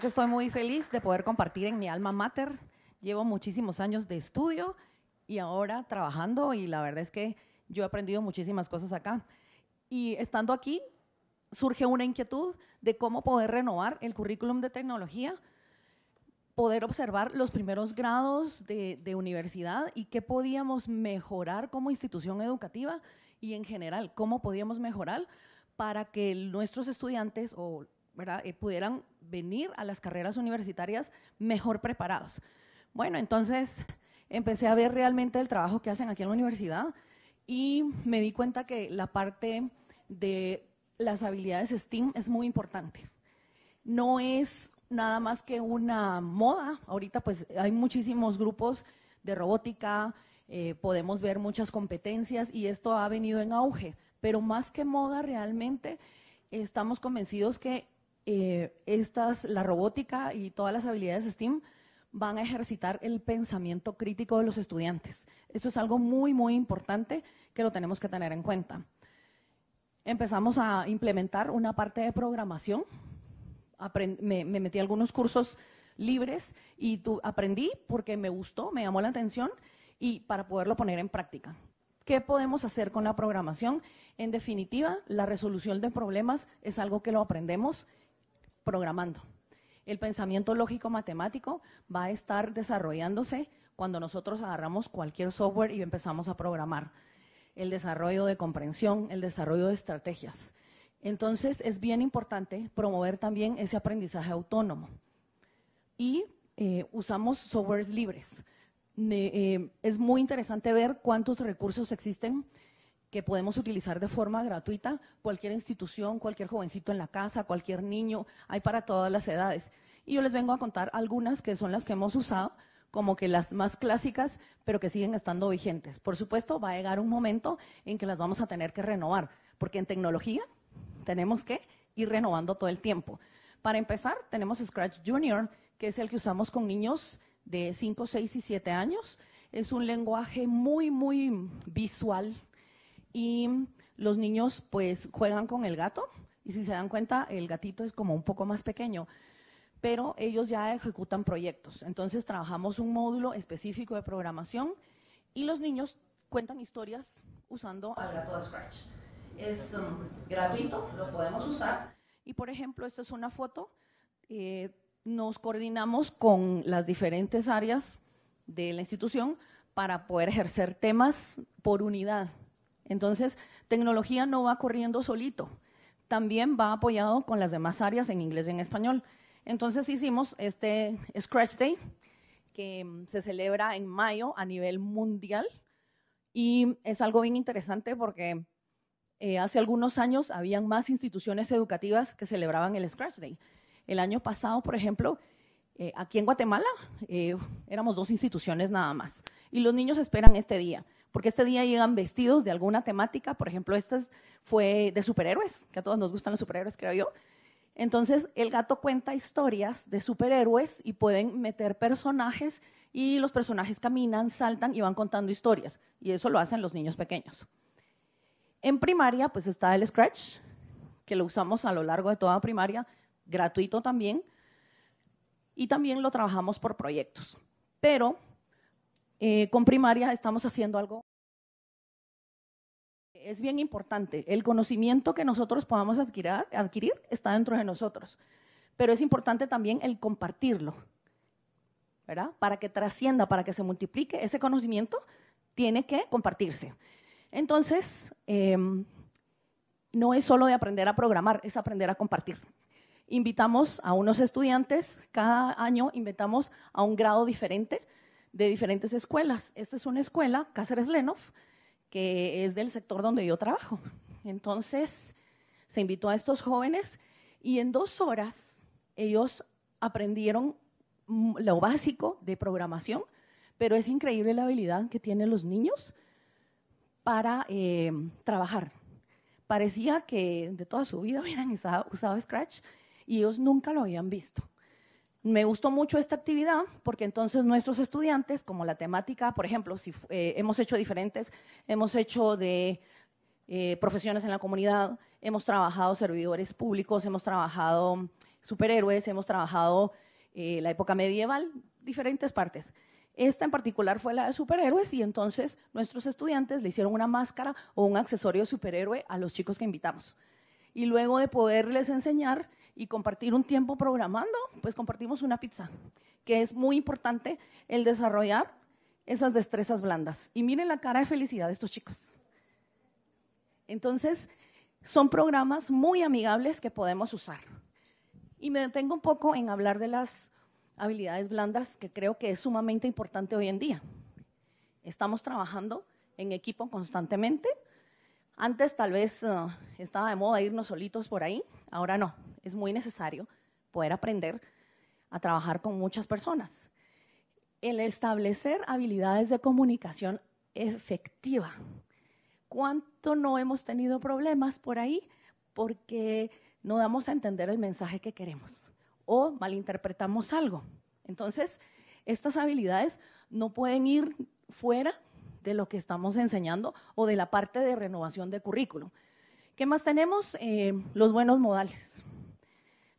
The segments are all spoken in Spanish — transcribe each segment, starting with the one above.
que estoy muy feliz de poder compartir en mi alma mater. Llevo muchísimos años de estudio y ahora trabajando y la verdad es que yo he aprendido muchísimas cosas acá. Y estando aquí surge una inquietud de cómo poder renovar el currículum de tecnología, poder observar los primeros grados de, universidad y qué podíamos mejorar como institución educativa y en general cómo podíamos mejorar para que nuestros estudiantes o, ¿verdad? Eh, pudieran venir a las carreras universitarias mejor preparados. Bueno, entonces empecé a ver realmente el trabajo que hacen aquí en la universidad y me di cuenta que la parte de las habilidades STEAM es muy importante. No es nada más que una moda. Ahorita pues hay muchísimos grupos de robótica, eh, podemos ver muchas competencias y esto ha venido en auge, pero más que moda realmente estamos convencidos que eh, estas, la robótica y todas las habilidades STEAM van a ejercitar el pensamiento crítico de los estudiantes. Eso es algo muy, muy importante que lo tenemos que tener en cuenta. Empezamos a implementar una parte de programación. me, metí algunos cursos libres y aprendí porque me gustó, me llamó la atención y para poderlo poner en práctica. ¿Qué podemos hacer con la programación? En definitiva, la resolución de problemas es algo que lo aprendemos programando. El pensamiento lógico matemático va a estar desarrollándose cuando nosotros agarramos cualquier software y empezamos a programar. El desarrollo de comprensión, el desarrollo de estrategias. Entonces es bien importante promover también ese aprendizaje autónomo. Y eh, usamos softwares libres. Eh, es muy interesante ver cuántos recursos existen que podemos utilizar de forma gratuita cualquier institución, cualquier jovencito en la casa, cualquier niño, hay para todas las edades. Y yo les vengo a contar algunas que son las que hemos usado, como que las más clásicas, pero que siguen estando vigentes. Por supuesto, va a llegar un momento en que las vamos a tener que renovar, porque en tecnología tenemos que ir renovando todo el tiempo. Para empezar, tenemos Scratch Junior, que es el que usamos con niños de 5, 6 y 7 años. Es un lenguaje muy, muy visual, y los niños pues juegan con el gato y si se dan cuenta el gatito es como un poco más pequeño pero ellos ya ejecutan proyectos. Entonces trabajamos un módulo específico de programación y los niños cuentan historias usando al gato de Scratch. Es um, gratuito, lo podemos usar. Y por ejemplo, esta es una foto. Eh, nos coordinamos con las diferentes áreas de la institución para poder ejercer temas por unidad. Entonces, tecnología no va corriendo solito, también va apoyado con las demás áreas en inglés y en español. Entonces hicimos este Scratch Day, que mm, se celebra en mayo a nivel mundial y es algo bien interesante porque eh, hace algunos años habían más instituciones educativas que celebraban el Scratch Day. El año pasado, por ejemplo, eh, aquí en Guatemala eh, éramos dos instituciones nada más y los niños esperan este día porque este día llegan vestidos de alguna temática, por ejemplo, esta fue de superhéroes, que a todos nos gustan los superhéroes, creo yo. Entonces, el gato cuenta historias de superhéroes y pueden meter personajes y los personajes caminan, saltan y van contando historias. Y eso lo hacen los niños pequeños. En primaria, pues está el Scratch, que lo usamos a lo largo de toda primaria, gratuito también. Y también lo trabajamos por proyectos. Pero eh, con primaria estamos haciendo algo. Es bien importante. El conocimiento que nosotros podamos adquirir, está dentro de nosotros, pero es importante también el compartirlo, ¿verdad? Para que trascienda, para que se multiplique ese conocimiento, tiene que compartirse. Entonces, em, no es solo de aprender a programar, es aprender a compartir. Invitamos a unos estudiantes, cada año invitamos a un grado diferente de diferentes escuelas. Esta es una escuela, Cáceres Lenov, que es del sector donde yo trabajo. Entonces, se invitó a estos jóvenes y en dos horas ellos aprendieron lo básico de programación, pero es increíble la habilidad que tienen los niños para em, trabajar. Parecía que de toda su vida hubieran usado Scratch y ellos nunca lo habían visto. Me gustó mucho esta actividad porque entonces nuestros estudiantes, como la temática, por ejemplo, si eh, hemos hecho diferentes, hemos hecho de eh, profesiones en la comunidad, hemos trabajado servidores públicos, hemos trabajado superhéroes, hemos trabajado eh, la época medieval, diferentes partes. Esta en particular fue la de superhéroes y entonces nuestros estudiantes le hicieron una máscara o un accesorio superhéroe a los chicos que invitamos. Y luego de poderles enseñar y compartir un tiempo programando, pues compartimos una pizza, que es muy importante el desarrollar esas destrezas blandas. Y miren la cara de felicidad de estos chicos. Entonces, son programas muy amigables que podemos usar. Y me detengo un poco en hablar de las habilidades blandas, que creo que es sumamente importante hoy en día. Estamos trabajando en equipo constantemente. Antes tal vez eh, estaba de moda irnos solitos por ahí, ahora no es muy necesario poder aprender a trabajar con muchas personas. El establecer habilidades de comunicación efectiva. ¿Cuánto no hemos tenido problemas por ahí? Porque no damos a entender el mensaje que queremos o malinterpretamos algo. Entonces, estas habilidades no pueden ir fuera de lo que estamos enseñando o de la parte de renovación de currículo. ¿Qué más tenemos? Eh, los buenos modales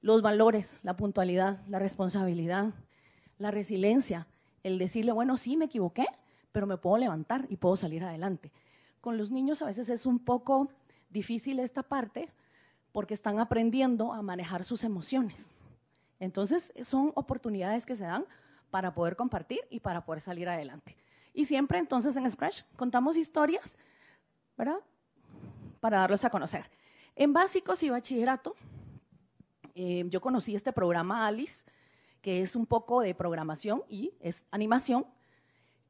los valores, la puntualidad, la responsabilidad, la resiliencia, el decirle, bueno, sí, me equivoqué, pero me puedo levantar y puedo salir adelante. Con los niños a veces es un poco difícil esta parte porque están aprendiendo a manejar sus emociones. Entonces, son oportunidades que se dan para poder compartir y para poder salir adelante. Y siempre entonces en Scratch contamos historias, ¿verdad? Para darlos a conocer. En básicos y bachillerato Em, yo conocí este programa Alice, que es un poco de programación y es animación,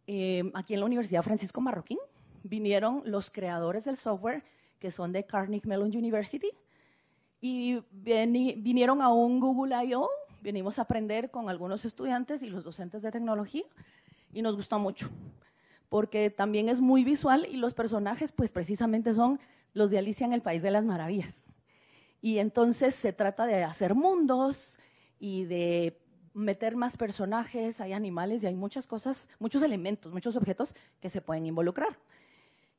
em, aquí en la Universidad Francisco Marroquín. Vinieron los creadores del software, que son de Carnegie Mellon University, y vinieron a un Google I.O., Vinimos a aprender con algunos estudiantes y los docentes de tecnología, y nos gustó mucho, porque también es muy visual y los personajes, pues precisamente son los de Alicia en el País de las Maravillas. Y entonces se trata de hacer mundos y de meter más personajes, hay animales y hay muchas cosas, muchos elementos, muchos objetos que se pueden involucrar.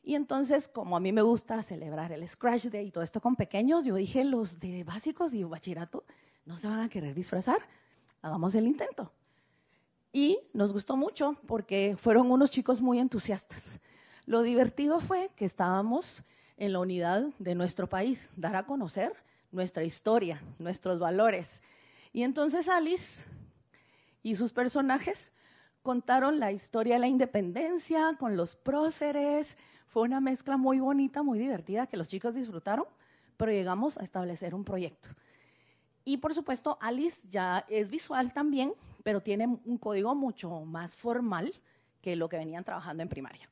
Y entonces, como a mí me gusta celebrar el Scratch Day y todo esto con pequeños, yo dije, los de básicos y bachillerato no se van a querer disfrazar, hagamos el intento. Y nos gustó mucho porque fueron unos chicos muy entusiastas. Lo divertido fue que estábamos en la unidad de nuestro país, dar a conocer nuestra historia, nuestros valores. Y entonces Alice y sus personajes contaron la historia de la independencia con los próceres. Fue una mezcla muy bonita, muy divertida que los chicos disfrutaron, pero llegamos a establecer un proyecto. Y por supuesto, Alice ya es visual también, pero tiene un código mucho más formal que lo que venían trabajando en primaria.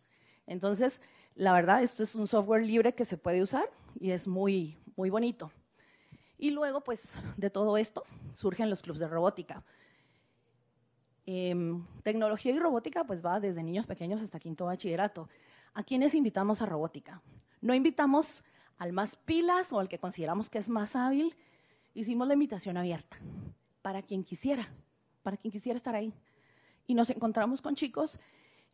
Entonces, la verdad, esto es un software libre que se puede usar y es muy, muy bonito. Y luego, pues, de todo esto surgen los clubes de robótica. Em, tecnología y robótica, pues, va desde niños pequeños hasta quinto bachillerato. ¿A quiénes invitamos a robótica? No invitamos al más pilas o al que consideramos que es más hábil. Hicimos la invitación abierta para quien quisiera, para quien quisiera estar ahí. Y nos encontramos con chicos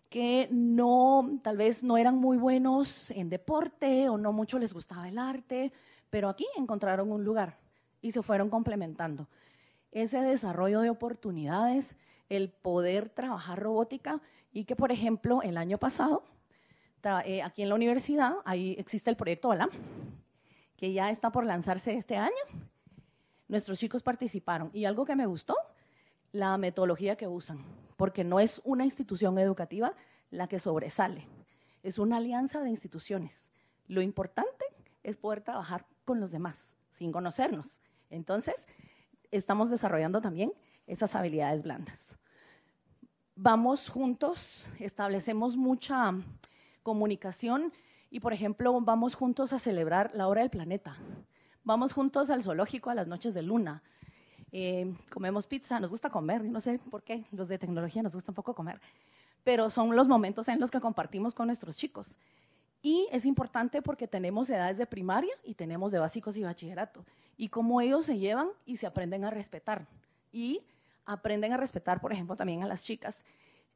que no, tal vez no eran muy buenos en deporte o no mucho les gustaba el arte, pero aquí encontraron un lugar y se fueron complementando. Ese desarrollo de oportunidades, el poder trabajar robótica y que, por ejemplo, el año pasado, eh, aquí en la universidad, ahí existe el proyecto ALAM, que ya está por lanzarse este año. Nuestros chicos participaron y algo que me gustó, la metodología que usan, porque no es una institución educativa la que sobresale, es una alianza de instituciones. Lo importante es poder trabajar con los demás, sin conocernos. Entonces, estamos desarrollando también esas habilidades blandas. Vamos juntos, establecemos mucha comunicación y, por ejemplo, vamos juntos a celebrar la hora del planeta. Vamos juntos al zoológico a las noches de luna. Eh, comemos pizza, nos gusta comer, no sé por qué, los de tecnología nos gusta un poco comer, pero son los momentos en los que compartimos con nuestros chicos. Y es importante porque tenemos edades de primaria y tenemos de básicos y bachillerato. Y cómo ellos se llevan y se aprenden a respetar. Y aprenden a respetar, por ejemplo, también a las chicas,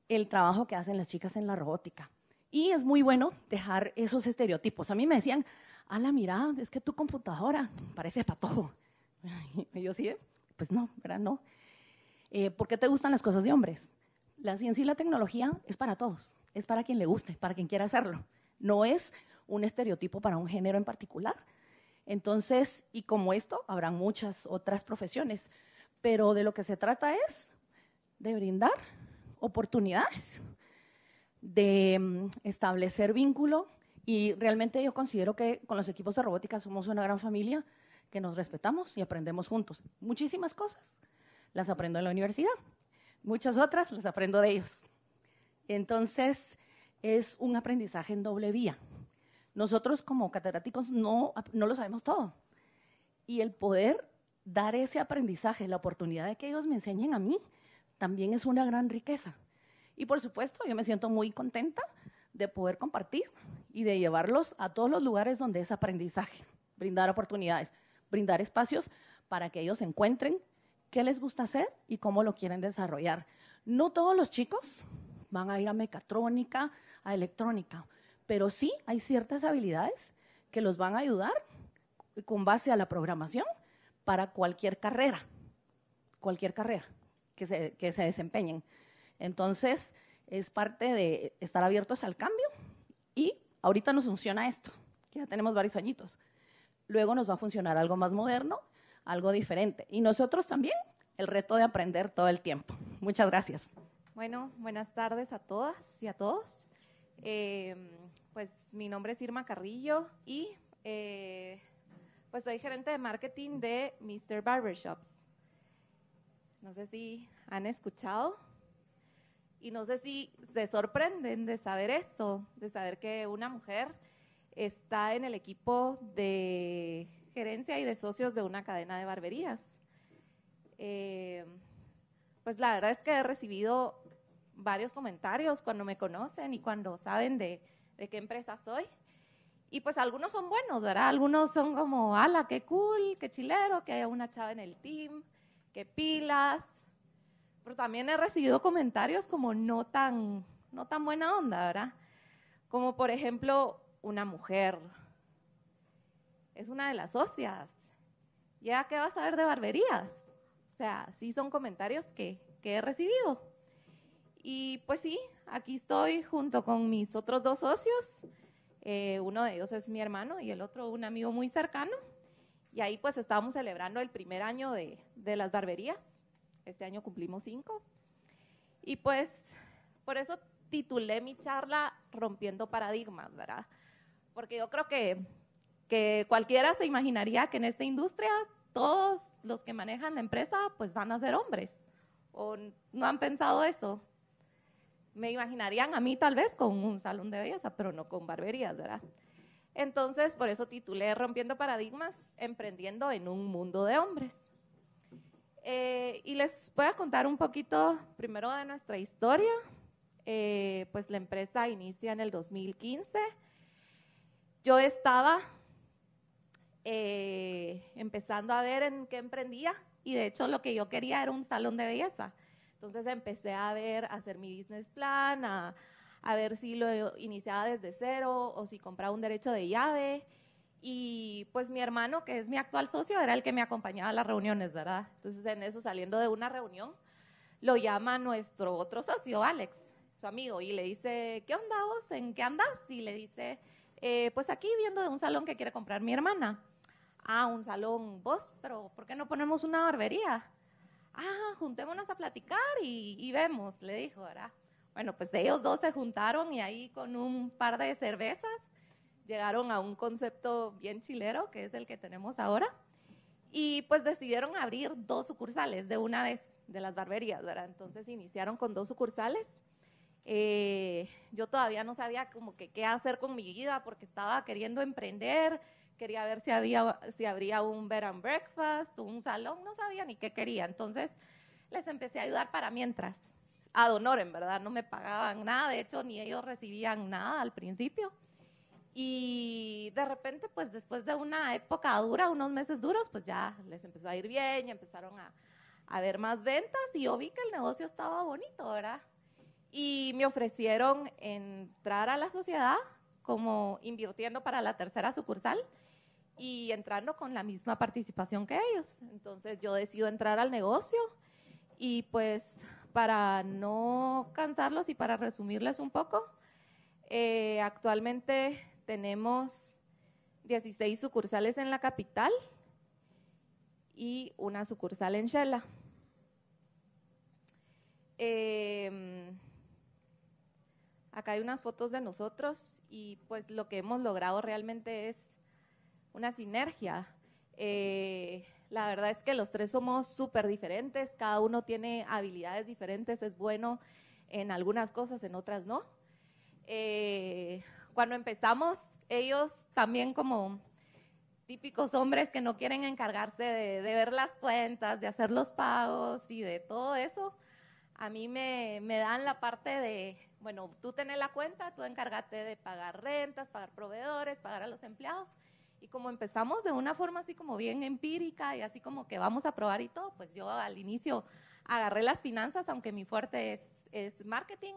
el trabajo que hacen las chicas en la robótica. Y es muy bueno dejar esos estereotipos. A mí me decían, a la mirada, es que tu computadora parece patojo. Y yo sí, pues no, ¿verdad? No. Eh, ¿Por qué te gustan las cosas de hombres? La ciencia y la tecnología es para todos, es para quien le guste, para quien quiera hacerlo no es un estereotipo para un género en particular. Entonces, y como esto, habrán muchas otras profesiones, pero de lo que se trata es de brindar oportunidades, de mm, establecer vínculo y realmente yo considero que con los equipos de robótica somos una gran familia que nos respetamos y aprendemos juntos. Muchísimas cosas las aprendo en la universidad, muchas otras las aprendo de ellos. Entonces, es un aprendizaje en doble vía. Nosotros como catedráticos no, lo sabemos todo. Y el poder dar ese aprendizaje, la oportunidad de que ellos me enseñen a mí, también es una gran riqueza. Y por supuesto, yo me siento muy contenta de poder compartir y de llevarlos a todos los lugares donde es aprendizaje, brindar oportunidades, brindar espacios para que ellos encuentren qué les gusta hacer y cómo lo quieren desarrollar. No todos los chicos van a ir a mecatrónica, a electrónica. Pero sí hay ciertas habilidades que los van a ayudar con base a la programación para cualquier carrera, cualquier carrera que se, que se desempeñen. Entonces, es parte de estar abiertos al cambio y ahorita nos funciona esto, que ya tenemos varios añitos. Luego nos va a funcionar algo más moderno, algo diferente. Y nosotros también, el reto de aprender todo el tiempo. Muchas gracias. Bueno, buenas tardes a todas y a todos. Eh, pues mi nombre es Irma Carrillo y eh, pues soy gerente de marketing de Mr. Barbershops. No sé si han escuchado y no sé si se sorprenden de saber esto, de saber que una mujer está en el equipo de gerencia y de socios de una cadena de barberías. Eh, pues la verdad es que he recibido varios comentarios cuando me conocen y cuando saben de, qué empresa soy. Y pues algunos son buenos, ¿verdad? Algunos son como, ala, qué cool, qué chilero, que haya una chava en el team, qué pilas. Pero también he recibido comentarios como no tan, no tan buena onda, ¿verdad? Como por ejemplo, una mujer. Es una de las socias. ¿Ya qué vas a ver de barberías? O sea, sí son comentarios que he recibido. Y pues sí, aquí estoy junto con mis otros dos socios. Eh, uno de ellos es mi hermano y el otro un amigo muy cercano. Y ahí pues estábamos celebrando el primer año de, de las barberías. Este año cumplimos cinco. Y pues por eso titulé mi charla Rompiendo Paradigmas, ¿verdad? Porque yo creo que, que cualquiera se imaginaría que en esta industria todos los que manejan la empresa pues van a ser hombres. ¿O no han pensado eso? me imaginarían a mí tal vez con un salón de belleza, pero no con barberías, ¿verdad? Entonces, por eso titulé Rompiendo Paradigmas, Emprendiendo en un Mundo de Hombres. Eh, y les voy a contar un poquito primero de nuestra historia. Eh, pues la empresa inicia en el 2015. Yo estaba eh, empezando a ver en qué emprendía y de hecho lo que yo quería era un salón de belleza. Entonces empecé a ver, a hacer mi business plan, a, ver si lo iniciaba desde cero o si compraba un derecho de llave. Y pues mi hermano, que es mi actual socio, era el que me acompañaba a las reuniones, ¿verdad? Entonces en eso, saliendo de una reunión, lo llama nuestro otro socio, Alex, su amigo, y le dice, ¿qué onda vos? ¿En qué andas? Y le dice, eh, pues aquí viendo de un salón que quiere comprar mi hermana. Ah, un salón, vos, pero ¿por qué no ponemos una barbería? ah, juntémonos a platicar y, vemos, le dijo, ¿verdad? Bueno, pues ellos dos se juntaron y ahí con un par de cervezas llegaron a un concepto bien chilero, que es el que tenemos ahora, y pues decidieron abrir dos sucursales de una vez de las barberías, ¿verdad? Entonces iniciaron con dos sucursales. Eh, yo todavía no sabía como que qué hacer con mi vida porque estaba queriendo emprender, quería ver si, había, si habría un bed and breakfast, un salón, no sabía ni qué quería. Entonces les empecé a ayudar para mientras, ad en ¿verdad? No me pagaban nada, de hecho ni ellos recibían nada al principio. Y de repente, pues después de una época dura, unos meses duros, pues ya les empezó a ir bien y empezaron a, a ver más ventas y yo vi que el negocio estaba bonito, ¿verdad? Y me ofrecieron entrar a la sociedad como invirtiendo para la tercera sucursal y entrando con la misma participación que ellos. Entonces yo decido entrar al negocio y pues para no cansarlos y para resumirles un poco, eh, actualmente tenemos 16 sucursales en la capital y una sucursal en Shela. Em, acá hay unas fotos de nosotros y pues lo que hemos logrado realmente es una sinergia. Eh, la verdad es que los tres somos súper diferentes, cada uno tiene habilidades diferentes, es bueno en algunas cosas, en otras no. Eh, cuando empezamos, ellos también como típicos hombres que no quieren encargarse de, ver las cuentas, de hacer los pagos y de todo eso, a mí me, me dan la parte de, bueno, tú tenés la cuenta, tú encárgate de pagar rentas, pagar proveedores, pagar a los empleados, y como empezamos de una forma así como bien empírica y así como que vamos a probar y todo, pues yo al inicio agarré las finanzas, aunque mi fuerte es, es marketing,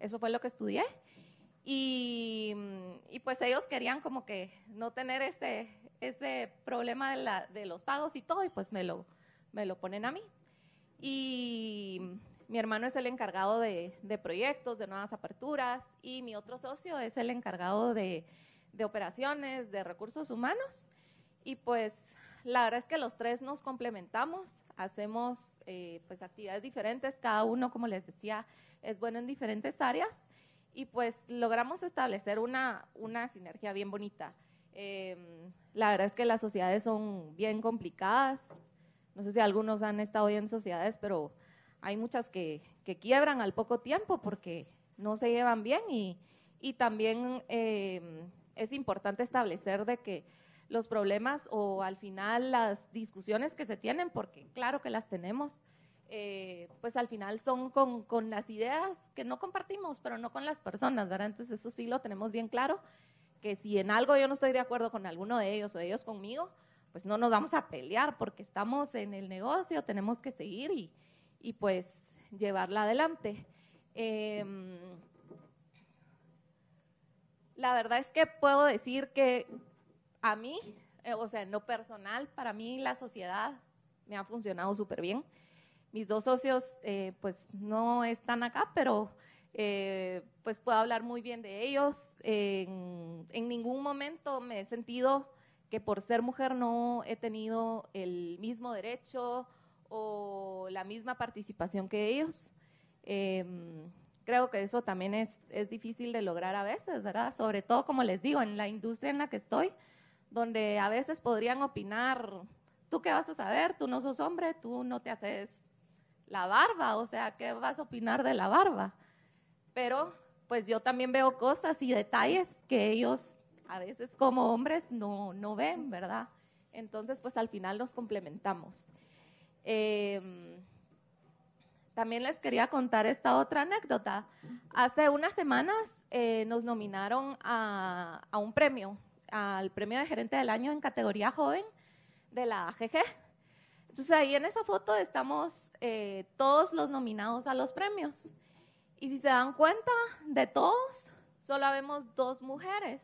eso fue lo que estudié. Y, pues ellos querían como que no tener ese, ese problema de, la, de, los pagos y todo, y pues me lo, me lo ponen a mí. Y mi hermano es el encargado de proyectos, de nuevas aperturas, y mi otro socio es el encargado de de operaciones, de recursos humanos. Y pues la verdad es que los tres nos complementamos, hacemos eh, pues actividades diferentes, cada uno, como les decía, es bueno en diferentes áreas y pues logramos establecer una, una sinergia bien bonita. Em, la verdad es que las sociedades son bien complicadas, no sé si algunos han estado en sociedades, pero hay muchas que, que quiebran al poco tiempo porque no se llevan bien y, también em, es importante establecer de que los problemas o al final las discusiones que se tienen, porque claro que las tenemos, eh, pues al final son con, con, las ideas que no compartimos, pero no con las personas, ¿verdad? Entonces eso sí lo tenemos bien claro, que si en algo yo no estoy de acuerdo con alguno de ellos o ellos conmigo, pues no nos vamos a pelear porque estamos en el negocio, tenemos que seguir y, y pues llevarla adelante. Eh, la verdad es que puedo decir que a mí, eh, o sea, en lo personal, para mí la sociedad me ha funcionado súper bien. Mis dos socios, eh, pues no están acá, pero eh, pues puedo hablar muy bien de ellos. En, en, ningún momento me he sentido que por ser mujer no he tenido el mismo derecho o la misma participación que ellos. Em, creo que eso también es, es difícil de lograr a veces, ¿verdad? Sobre todo, como les digo, en la industria en la que estoy, donde a veces podrían opinar, tú qué vas a saber, tú no sos hombre, tú no te haces la barba, o sea, ¿qué vas a opinar de la barba? Pero pues yo también veo cosas y detalles que ellos a veces como hombres no, no ven, ¿verdad? Entonces, pues al final nos complementamos. Em, también les quería contar esta otra anécdota. Hace unas semanas eh, nos nominaron a, un premio, al premio de gerente del año en categoría joven de la AGG. Entonces ahí en esa foto estamos eh, todos los nominados a los premios. Y si se dan cuenta, de todos, solo vemos dos mujeres.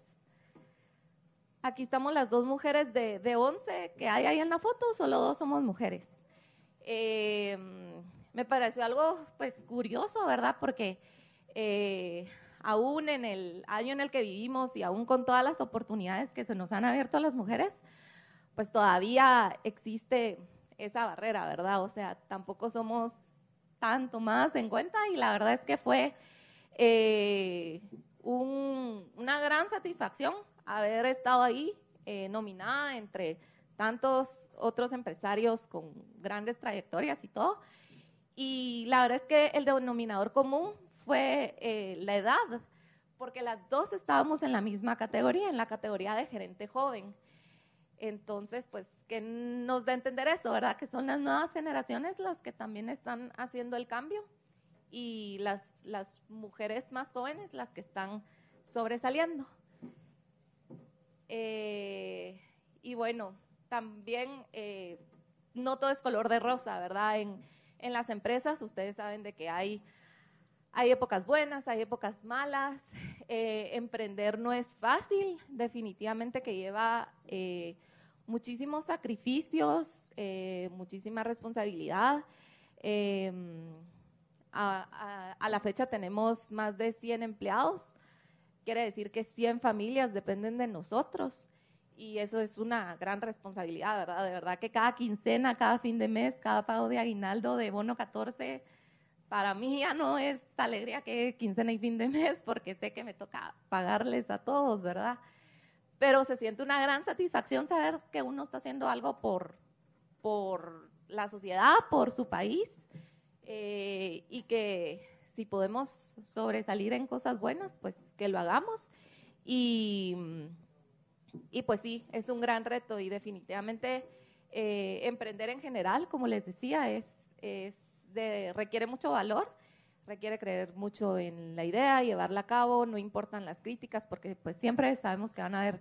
Aquí estamos las dos mujeres de, de 11 que hay ahí en la foto, solo dos somos mujeres. Eh, me pareció algo pues curioso, ¿verdad? Porque eh, aún en el año en el que vivimos y aún con todas las oportunidades que se nos han abierto a las mujeres, pues todavía existe esa barrera, ¿verdad? O sea, tampoco somos tanto más en cuenta y la verdad es que fue eh, una gran satisfacción haber estado ahí eh, nominada entre tantos otros empresarios con grandes trayectorias y todo. Y la verdad es que el denominador común fue eh, la edad, porque las dos estábamos en la misma categoría, en la categoría de gerente joven. Entonces, pues que nos da entender eso, ¿verdad? Que son las nuevas generaciones las que también están haciendo el cambio y las, las mujeres más jóvenes las que están sobresaliendo. Eh, y bueno, también eh, no todo es color de rosa, ¿verdad? En las empresas ustedes saben de que hay, hay épocas buenas, hay épocas malas. Eh, emprender no es fácil, definitivamente que lleva eh, muchísimos sacrificios, eh, muchísima responsabilidad. Em, a, a, la fecha tenemos más de 100 empleados, quiere decir que 100 familias dependen de nosotros y eso es una gran responsabilidad, ¿verdad? De verdad que cada quincena, cada fin de mes, cada pago de aguinaldo de bono 14, para mí ya no es alegría que quincena y fin de mes, porque sé que me toca pagarles a todos, ¿verdad? Pero se siente una gran satisfacción saber que uno está haciendo algo por, por la sociedad, por su país, eh, y que si podemos sobresalir en cosas buenas, pues que lo hagamos. Y y pues sí, es un gran reto y definitivamente eh, emprender en general, como les decía, es, requiere mucho valor, requiere creer mucho en la idea, llevarla a cabo, no importan las críticas, porque pues siempre sabemos que van a haber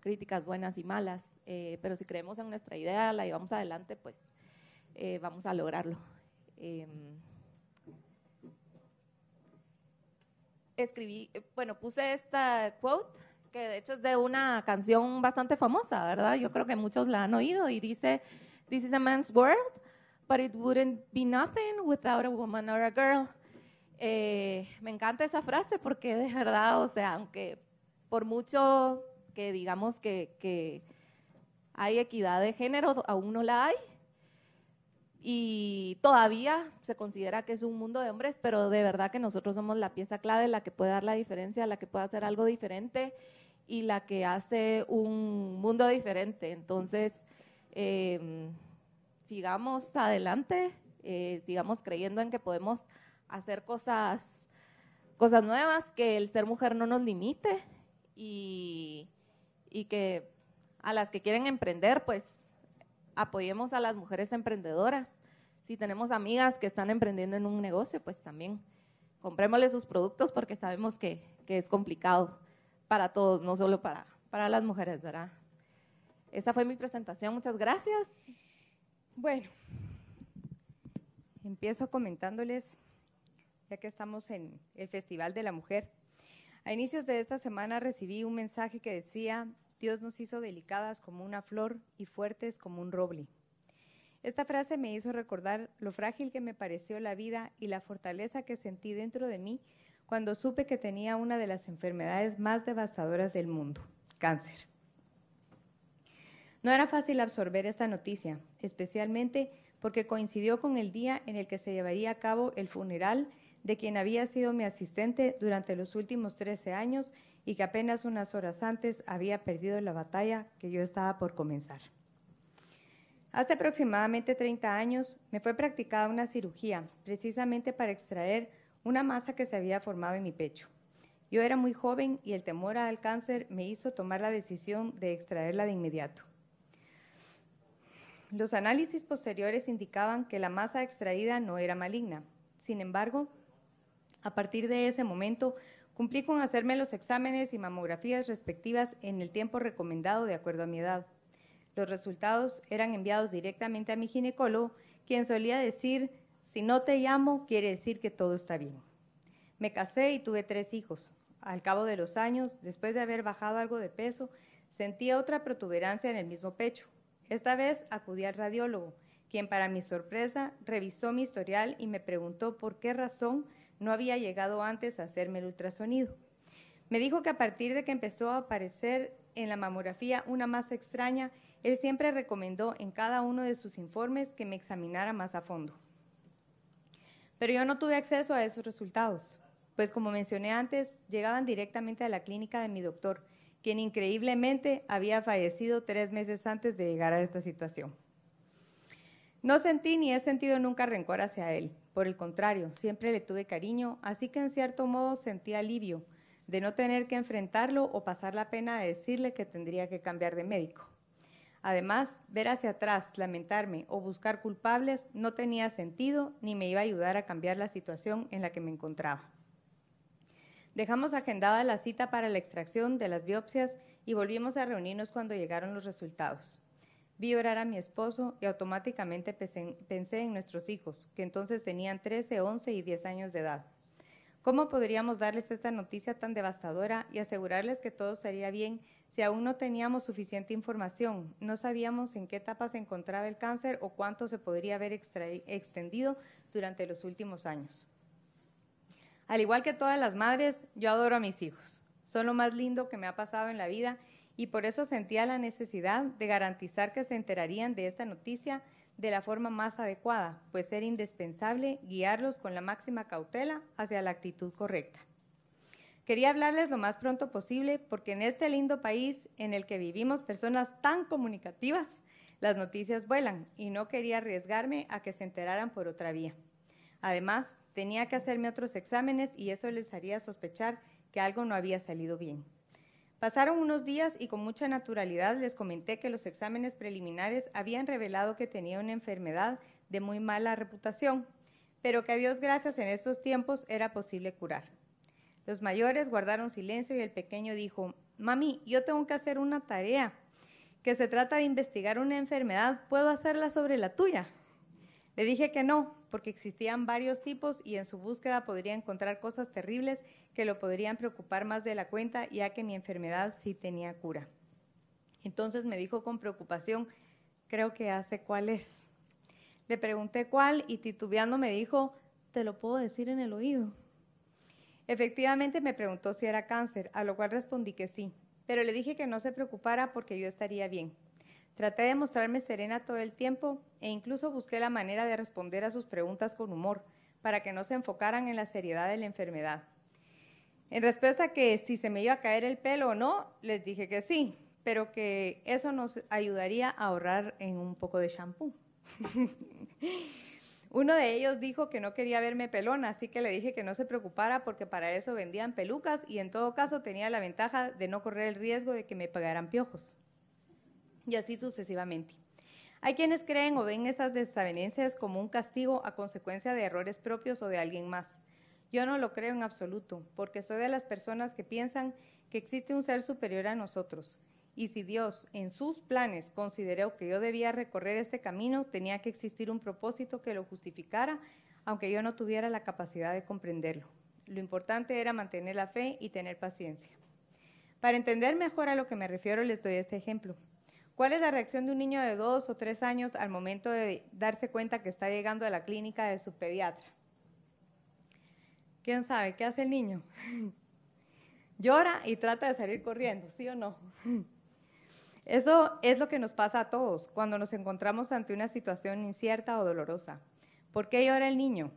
críticas buenas y malas, eh, pero si creemos en nuestra idea, la llevamos adelante, pues eh, vamos a lograrlo. Em, escribí, bueno, puse esta quote que de hecho es de una canción bastante famosa, ¿verdad? Yo creo que muchos la han oído y dice, This is a man's world, but it wouldn't be nothing without a woman or a girl. Eh, me encanta esa frase porque de verdad, o sea, aunque por mucho que digamos que, que hay equidad de género, aún no la hay, y todavía se considera que es un mundo de hombres, pero de verdad que nosotros somos la pieza clave, la que puede dar la diferencia, la que puede hacer algo diferente y la que hace un mundo diferente. Entonces, em, sigamos adelante, eh, sigamos creyendo en que podemos hacer cosas, cosas nuevas, que el ser mujer no nos limite y, y que a las que quieren emprender, pues apoyemos a las mujeres emprendedoras. Si tenemos amigas que están emprendiendo en un negocio, pues también comprémosle sus productos porque sabemos que, que es complicado para todos, no solo para, para las mujeres, ¿verdad? Esa fue mi presentación, muchas gracias. Bueno, empiezo comentándoles, ya que estamos en el Festival de la Mujer. A inicios de esta semana recibí un mensaje que decía, Dios nos hizo delicadas como una flor y fuertes como un roble. Esta frase me hizo recordar lo frágil que me pareció la vida y la fortaleza que sentí dentro de mí cuando supe que tenía una de las enfermedades más devastadoras del mundo, cáncer. No era fácil absorber esta noticia, especialmente porque coincidió con el día en el que se llevaría a cabo el funeral de quien había sido mi asistente durante los últimos 13 años y que apenas unas horas antes había perdido la batalla que yo estaba por comenzar. Hace aproximadamente 30 años me fue practicada una cirugía precisamente para extraer una masa que se había formado en mi pecho. Yo era muy joven y el temor al cáncer me hizo tomar la decisión de extraerla de inmediato. Los análisis posteriores indicaban que la masa extraída no era maligna. Sin embargo, a partir de ese momento cumplí con hacerme los exámenes y mamografías respectivas en el tiempo recomendado de acuerdo a mi edad. Los resultados eran enviados directamente a mi ginecólogo, quien solía decir si no te llamo, quiere decir que todo está bien. Me casé y tuve tres hijos. Al cabo de los años, después de haber bajado algo de peso, sentí otra protuberancia en el mismo pecho. Esta vez acudí al radiólogo, quien para mi sorpresa revisó mi historial y me preguntó por qué razón no había llegado antes a hacerme el ultrasonido. Me dijo que a partir de que empezó a aparecer en la mamografía una masa extraña, él siempre recomendó en cada uno de sus informes que me examinara más a fondo. Pero yo no tuve acceso a esos resultados, pues como mencioné antes, llegaban directamente a la clínica de mi doctor, quien increíblemente había fallecido tres meses antes de llegar a esta situación. No sentí ni he sentido nunca rencor hacia él, por el contrario, siempre le tuve cariño, así que en cierto modo sentí alivio de no tener que enfrentarlo o pasar la pena de decirle que tendría que cambiar de médico. Además, ver hacia atrás, lamentarme o buscar culpables no tenía sentido ni me iba a ayudar a cambiar la situación en la que me encontraba. Dejamos agendada la cita para la extracción de las biopsias y volvimos a reunirnos cuando llegaron los resultados. Vi orar a mi esposo y automáticamente pensé en nuestros hijos, que entonces tenían 13, 11 y 10 años de edad. ¿Cómo podríamos darles esta noticia tan devastadora y asegurarles que todo estaría bien si aún no teníamos suficiente información. No sabíamos en qué etapa se encontraba el cáncer o cuánto se podría haber extendido durante los últimos años. Al igual que todas las madres, yo adoro a mis hijos. Son lo más lindo que me ha pasado en la vida y por eso sentía la necesidad de garantizar que se enterarían de esta noticia de la forma más adecuada, pues era indispensable guiarlos con la máxima cautela hacia la actitud correcta. Quería hablarles lo más pronto posible porque en este lindo país en el que vivimos personas tan comunicativas, las noticias vuelan y no quería arriesgarme a que se enteraran por otra vía. Además, tenía que hacerme otros exámenes y eso les haría sospechar que algo no había salido bien. Pasaron unos días y con mucha naturalidad les comenté que los exámenes preliminares habían revelado que tenía una enfermedad de muy mala reputación, pero que a Dios gracias en estos tiempos era posible curar. Los mayores guardaron silencio y el pequeño dijo, Mami, yo tengo que hacer una tarea, que se trata de investigar una enfermedad, ¿puedo hacerla sobre la tuya? Le dije que no, porque existían varios tipos y en su búsqueda podría encontrar cosas terribles que lo podrían preocupar más de la cuenta, ya que mi enfermedad sí tenía cura. Entonces me dijo con preocupación, creo que hace cuál es. Le pregunté cuál y titubeando me dijo, te lo puedo decir en el oído. Efectivamente me preguntó si era cáncer, a lo cual respondí que sí, pero le dije que no se preocupara porque yo estaría bien. Traté de mostrarme serena todo el tiempo e incluso busqué la manera de responder a sus preguntas con humor, para que no se enfocaran en la seriedad de la enfermedad. En respuesta a que si se me iba a caer el pelo o no, les dije que sí, pero que eso nos ayudaría a ahorrar en un poco de shampoo. Uno de ellos dijo que no quería verme pelona, así que le dije que no se preocupara porque para eso vendían pelucas y en todo caso tenía la ventaja de no correr el riesgo de que me pagaran piojos. Y así sucesivamente. Hay quienes creen o ven estas desavenencias como un castigo a consecuencia de errores propios o de alguien más. Yo no lo creo en absoluto, porque soy de las personas que piensan que existe un ser superior a nosotros, y si Dios en sus planes consideró que yo debía recorrer este camino, tenía que existir un propósito que lo justificara, aunque yo no tuviera la capacidad de comprenderlo. Lo importante era mantener la fe y tener paciencia. Para entender mejor a lo que me refiero, les doy este ejemplo. ¿Cuál es la reacción de un niño de dos o tres años al momento de darse cuenta que está llegando a la clínica de su pediatra? ¿Quién sabe qué hace el niño? Llora y trata de salir corriendo, ¿sí o no? Eso es lo que nos pasa a todos cuando nos encontramos ante una situación incierta o dolorosa. ¿Por qué llora el niño?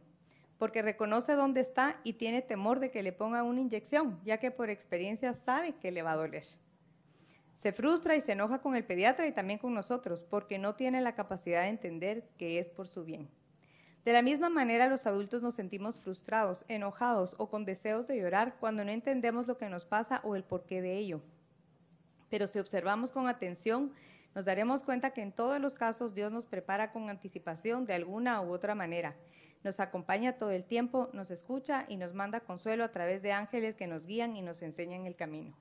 Porque reconoce dónde está y tiene temor de que le ponga una inyección, ya que por experiencia sabe que le va a doler. Se frustra y se enoja con el pediatra y también con nosotros, porque no tiene la capacidad de entender que es por su bien. De la misma manera, los adultos nos sentimos frustrados, enojados o con deseos de llorar cuando no entendemos lo que nos pasa o el porqué de ello. Pero si observamos con atención, nos daremos cuenta que en todos los casos Dios nos prepara con anticipación de alguna u otra manera. Nos acompaña todo el tiempo, nos escucha y nos manda consuelo a través de ángeles que nos guían y nos enseñan el camino.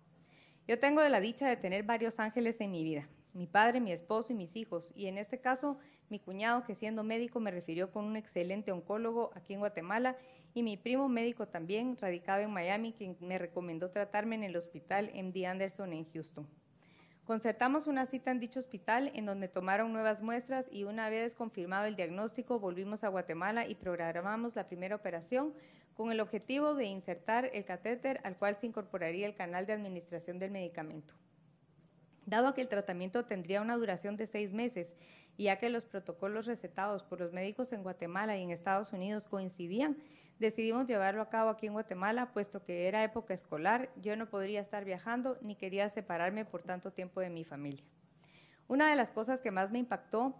Yo tengo de la dicha de tener varios ángeles en mi vida, mi padre, mi esposo y mis hijos, y en este caso mi cuñado que siendo médico me refirió con un excelente oncólogo aquí en Guatemala y mi primo médico también, radicado en Miami, quien me recomendó tratarme en el hospital MD Anderson en Houston. Concertamos una cita en dicho hospital en donde tomaron nuevas muestras y una vez confirmado el diagnóstico volvimos a Guatemala y programamos la primera operación con el objetivo de insertar el catéter al cual se incorporaría el canal de administración del medicamento. Dado que el tratamiento tendría una duración de seis meses y ya que los protocolos recetados por los médicos en Guatemala y en Estados Unidos coincidían, Decidimos llevarlo a cabo aquí en Guatemala, puesto que era época escolar, yo no podría estar viajando ni quería separarme por tanto tiempo de mi familia. Una de las cosas que más me impactó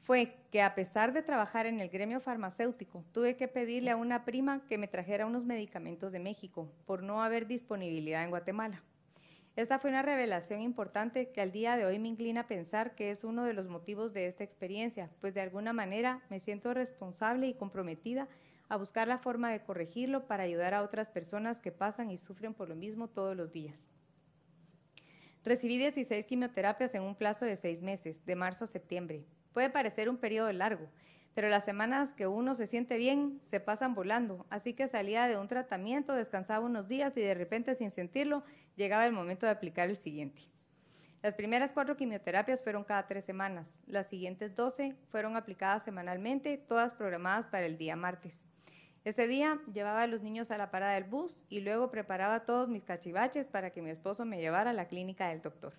fue que a pesar de trabajar en el gremio farmacéutico, tuve que pedirle a una prima que me trajera unos medicamentos de México por no haber disponibilidad en Guatemala. Esta fue una revelación importante que al día de hoy me inclina a pensar que es uno de los motivos de esta experiencia, pues de alguna manera me siento responsable y comprometida a buscar la forma de corregirlo para ayudar a otras personas que pasan y sufren por lo mismo todos los días. Recibí 16 quimioterapias en un plazo de seis meses, de marzo a septiembre. Puede parecer un periodo largo, pero las semanas que uno se siente bien se pasan volando, así que salía de un tratamiento, descansaba unos días y de repente sin sentirlo llegaba el momento de aplicar el siguiente. Las primeras cuatro quimioterapias fueron cada tres semanas, las siguientes 12 fueron aplicadas semanalmente, todas programadas para el día martes. Ese día llevaba a los niños a la parada del bus y luego preparaba todos mis cachivaches para que mi esposo me llevara a la clínica del doctor.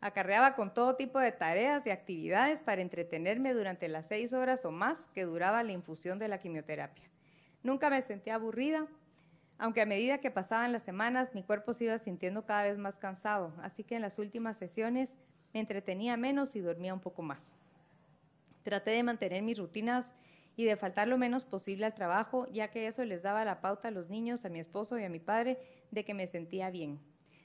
Acarreaba con todo tipo de tareas y actividades para entretenerme durante las seis horas o más que duraba la infusión de la quimioterapia. Nunca me sentía aburrida, aunque a medida que pasaban las semanas mi cuerpo se iba sintiendo cada vez más cansado, así que en las últimas sesiones me entretenía menos y dormía un poco más. Traté de mantener mis rutinas y de faltar lo menos posible al trabajo, ya que eso les daba la pauta a los niños, a mi esposo y a mi padre de que me sentía bien.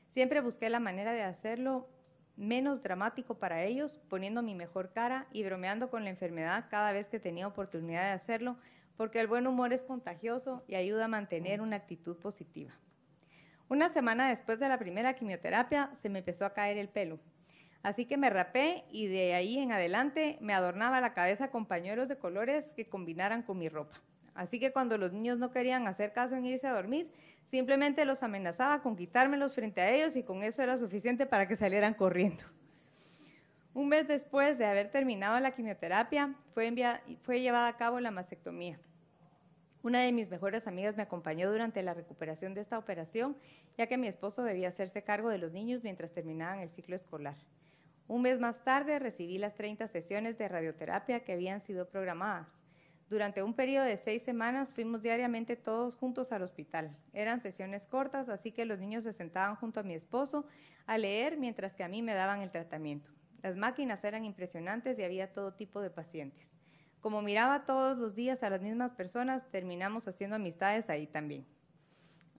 Siempre busqué la manera de hacerlo menos dramático para ellos, poniendo mi mejor cara y bromeando con la enfermedad cada vez que tenía oportunidad de hacerlo, porque el buen humor es contagioso y ayuda a mantener una actitud positiva. Una semana después de la primera quimioterapia se me empezó a caer el pelo Así que me rapé y de ahí en adelante me adornaba la cabeza con pañuelos de colores que combinaran con mi ropa. Así que cuando los niños no querían hacer caso en irse a dormir, simplemente los amenazaba con quitármelos frente a ellos y con eso era suficiente para que salieran corriendo. Un mes después de haber terminado la quimioterapia, fue, fue llevada a cabo la mastectomía. Una de mis mejores amigas me acompañó durante la recuperación de esta operación, ya que mi esposo debía hacerse cargo de los niños mientras terminaban el ciclo escolar. Un mes más tarde recibí las 30 sesiones de radioterapia que habían sido programadas. Durante un periodo de seis semanas fuimos diariamente todos juntos al hospital. Eran sesiones cortas, así que los niños se sentaban junto a mi esposo a leer mientras que a mí me daban el tratamiento. Las máquinas eran impresionantes y había todo tipo de pacientes. Como miraba todos los días a las mismas personas, terminamos haciendo amistades ahí también.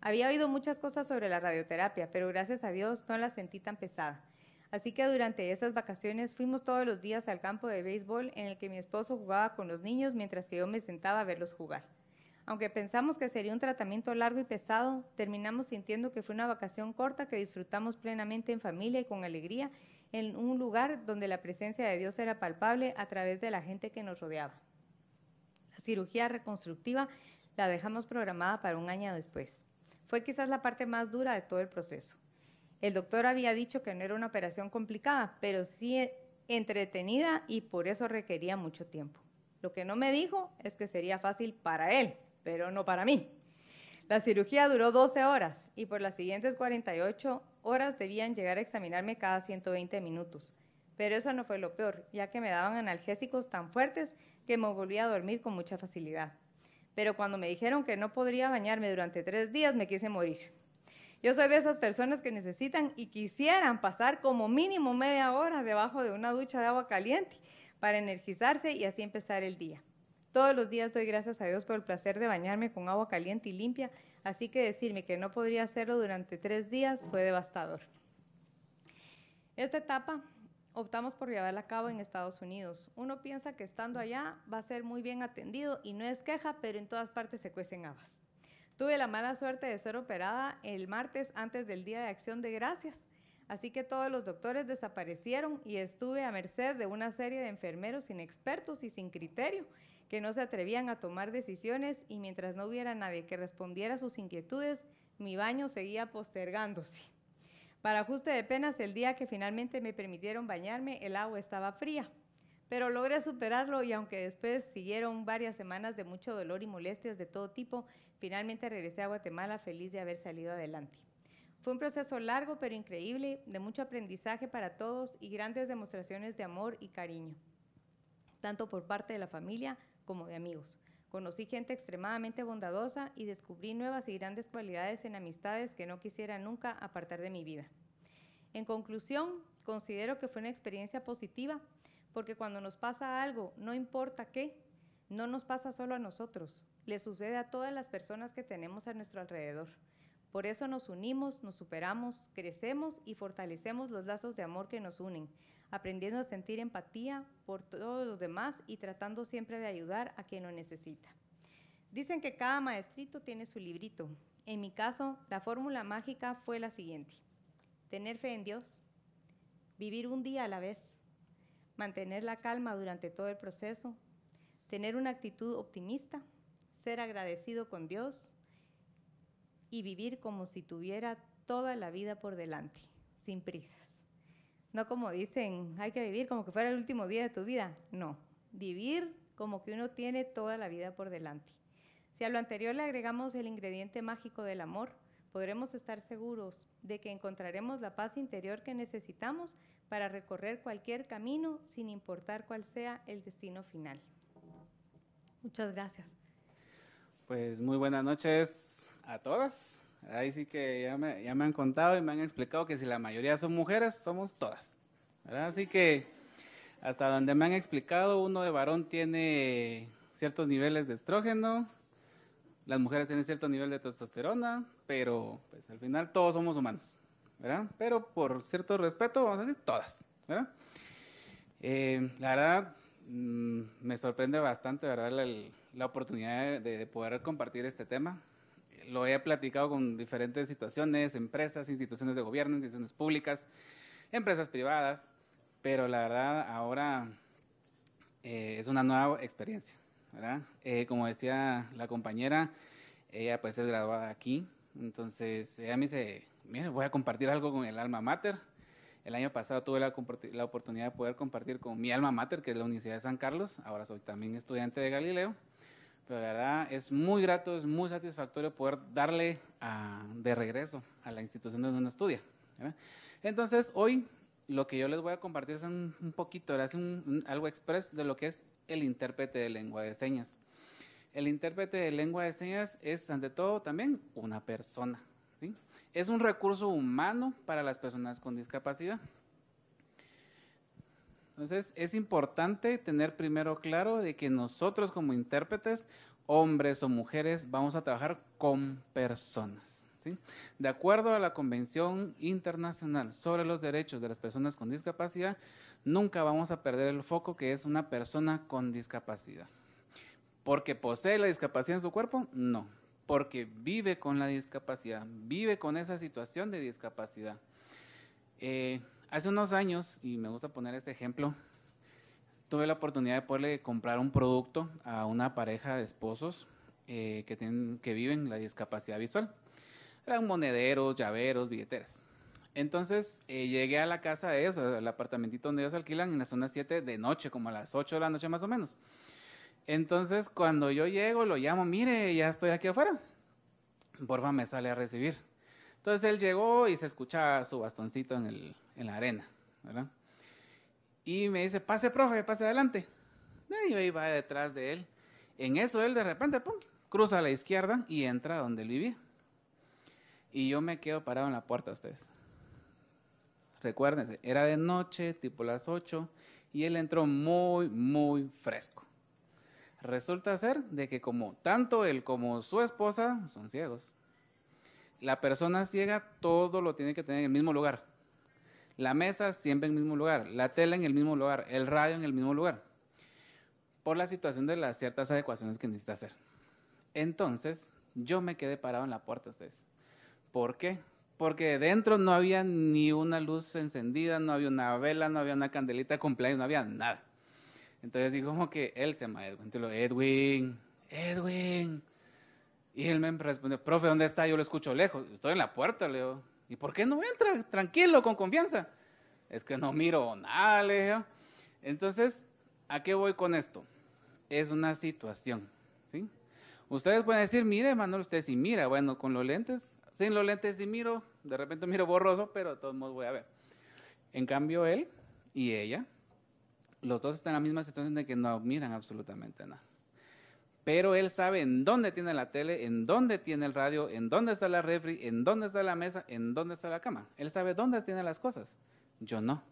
Había oído muchas cosas sobre la radioterapia, pero gracias a Dios no la sentí tan pesada. Así que durante esas vacaciones fuimos todos los días al campo de béisbol en el que mi esposo jugaba con los niños mientras que yo me sentaba a verlos jugar. Aunque pensamos que sería un tratamiento largo y pesado, terminamos sintiendo que fue una vacación corta que disfrutamos plenamente en familia y con alegría en un lugar donde la presencia de Dios era palpable a través de la gente que nos rodeaba. La cirugía reconstructiva la dejamos programada para un año después. Fue quizás la parte más dura de todo el proceso. El doctor había dicho que no era una operación complicada, pero sí e, entretenida y por eso requería mucho tiempo. Lo que no me dijo es que sería fácil para él, pero no para mí. La cirugía duró 12 horas y por las siguientes 48 horas debían llegar a examinarme cada 120 minutos. Pero eso no fue lo peor, ya que me daban analgésicos tan fuertes que me volví a dormir con mucha facilidad. Pero cuando me dijeron que no podría bañarme durante tres días, me quise morir. Yo soy de esas personas que necesitan y quisieran pasar como mínimo media hora debajo de una ducha de agua caliente para energizarse y así empezar el día. Todos los días doy gracias a Dios por el placer de bañarme con agua caliente y limpia, así que decirme que no podría hacerlo durante tres días fue devastador. Esta etapa optamos por llevarla a cabo en Estados Unidos. Uno piensa que estando allá va a ser muy bien atendido y no es queja, pero en todas partes se cuecen habas. Tuve la mala suerte de ser operada el martes antes del Día de Acción de Gracias, así que todos los doctores desaparecieron y estuve a merced de una serie de enfermeros inexpertos y sin criterio que no se atrevían a tomar decisiones y mientras no hubiera nadie que respondiera a sus inquietudes, mi baño seguía postergándose. Para ajuste de penas, el día que finalmente me permitieron bañarme, el agua estaba fría pero logré superarlo y aunque después siguieron varias semanas de mucho dolor y molestias de todo tipo, finalmente regresé a Guatemala feliz de haber salido adelante. Fue un proceso largo pero increíble, de mucho aprendizaje para todos y grandes demostraciones de amor y cariño, tanto por parte de la familia como de amigos. Conocí gente extremadamente bondadosa y descubrí nuevas y grandes cualidades en amistades que no quisiera nunca apartar de mi vida. En conclusión, considero que fue una experiencia positiva porque cuando nos pasa algo, no importa qué, no nos pasa solo a nosotros, le sucede a todas las personas que tenemos a nuestro alrededor. Por eso nos unimos, nos superamos, crecemos y fortalecemos los lazos de amor que nos unen, aprendiendo a sentir empatía por todos los demás y tratando siempre de ayudar a quien lo necesita. Dicen que cada maestrito tiene su librito. En mi caso, la fórmula mágica fue la siguiente. Tener fe en Dios, vivir un día a la vez, mantener la calma durante todo el proceso, tener una actitud optimista, ser agradecido con Dios y vivir como si tuviera toda la vida por delante, sin prisas. No como dicen, hay que vivir como que fuera el último día de tu vida. No, vivir como que uno tiene toda la vida por delante. Si a lo anterior le agregamos el ingrediente mágico del amor, podremos estar seguros de que encontraremos la paz interior que necesitamos para recorrer cualquier camino sin importar cuál sea el destino final. Muchas gracias. Pues muy buenas noches a todas. Ahí sí que ya me, han contado y me han explicado que si la mayoría son mujeres, somos todas. Así que hasta donde me han explicado, uno de varón tiene ciertos niveles de estrógeno, las mujeres tienen cierto nivel de testosterona, pero pues al final todos somos humanos. ¿verdad? Pero por cierto respeto, vamos a decir todas, ¿verdad? Eh, la verdad, mm, me sorprende bastante, ¿verdad? La, oportunidad de, poder compartir este tema. Lo he platicado con diferentes situaciones, empresas, instituciones de gobierno, instituciones públicas, empresas privadas, pero la verdad ahora eh, es una nueva experiencia, eh, como decía la compañera, ella pues es graduada aquí, entonces a mí se miren, voy a compartir algo con el alma mater. El año pasado tuve la, oportunidad de poder compartir con mi alma mater, que es la Universidad de San Carlos. Ahora soy también estudiante de Galileo. Pero la verdad es muy grato, es muy satisfactorio poder darle de regreso a la institución donde uno estudia. Entonces, hoy lo que yo les voy a compartir es un, poquito, es algo express de lo que es el intérprete de lengua de señas. El intérprete de lengua de señas es, ante todo, también una persona. Es un recurso humano para las personas con discapacidad. Entonces, es importante tener primero claro de que nosotros como intérpretes, hombres o mujeres, vamos a trabajar con personas. De acuerdo a la Convención Internacional sobre los Derechos de las Personas con Discapacidad, nunca vamos a perder el foco que es una persona con discapacidad. ¿Porque posee la discapacidad en su cuerpo? No porque vive con la discapacidad, vive con esa situación de discapacidad. Eh, hace unos años, y me gusta poner este ejemplo, tuve la oportunidad de poderle comprar un producto a una pareja de esposos eh, que, que viven la discapacidad visual. Eran monederos, llaveros, billeteras. Entonces eh, llegué a la casa de ellos, al apartamentito donde ellos alquilan, en la zona 7 de noche, como a las 8 de la noche más o menos. Entonces, cuando yo llego, lo llamo, mire, ya estoy aquí afuera. Porfa, me sale a recibir. Entonces él llegó y se escuchaba su bastoncito en, la arena, Y me dice, pase, profe, pase adelante. Y eh, yo iba detrás de él. En eso él de repente, pum, cruza a la izquierda y entra donde él vivía. Y yo me quedo parado en la puerta, ustedes. Recuérdense, era de noche, tipo las 8, y él entró muy, muy fresco. Resulta ser de que como tanto él como su esposa son ciegos. La persona ciega todo lo tiene que tener en el mismo lugar. La mesa siempre en el mismo lugar, la tela en el mismo lugar, el radio en el mismo lugar. Por la situación de las ciertas adecuaciones que necesita hacer. Entonces, yo me quedé parado en la puerta, ustedes. ¿Por qué? Porque dentro no había ni una luz encendida, no había una vela, no había una candelita con no había nada. Entonces dijo como que él se llama Edwin. Edwin, Edwin. Y él me respondió, profe, ¿dónde está? Yo lo escucho lejos. Estoy en la puerta, Leo, ¿Y por qué no entra? Tranquilo, con confianza. Es que no miro nada, le Entonces, ¿a qué voy con esto? Es una situación, ¿sí? Ustedes pueden decir, mire, Manuel, usted sí mira. Bueno, con los lentes, sin los lentes sí miro. De repente miro borroso, pero de todos modos voy a ver. En cambio, él y ella los dos están en la misma situación de que no miran absolutamente nada. Pero él sabe en dónde tiene la tele, en dónde tiene el radio, en dónde está la refri, en dónde está la mesa, en dónde está la cama. Él sabe dónde tiene las cosas. Yo no.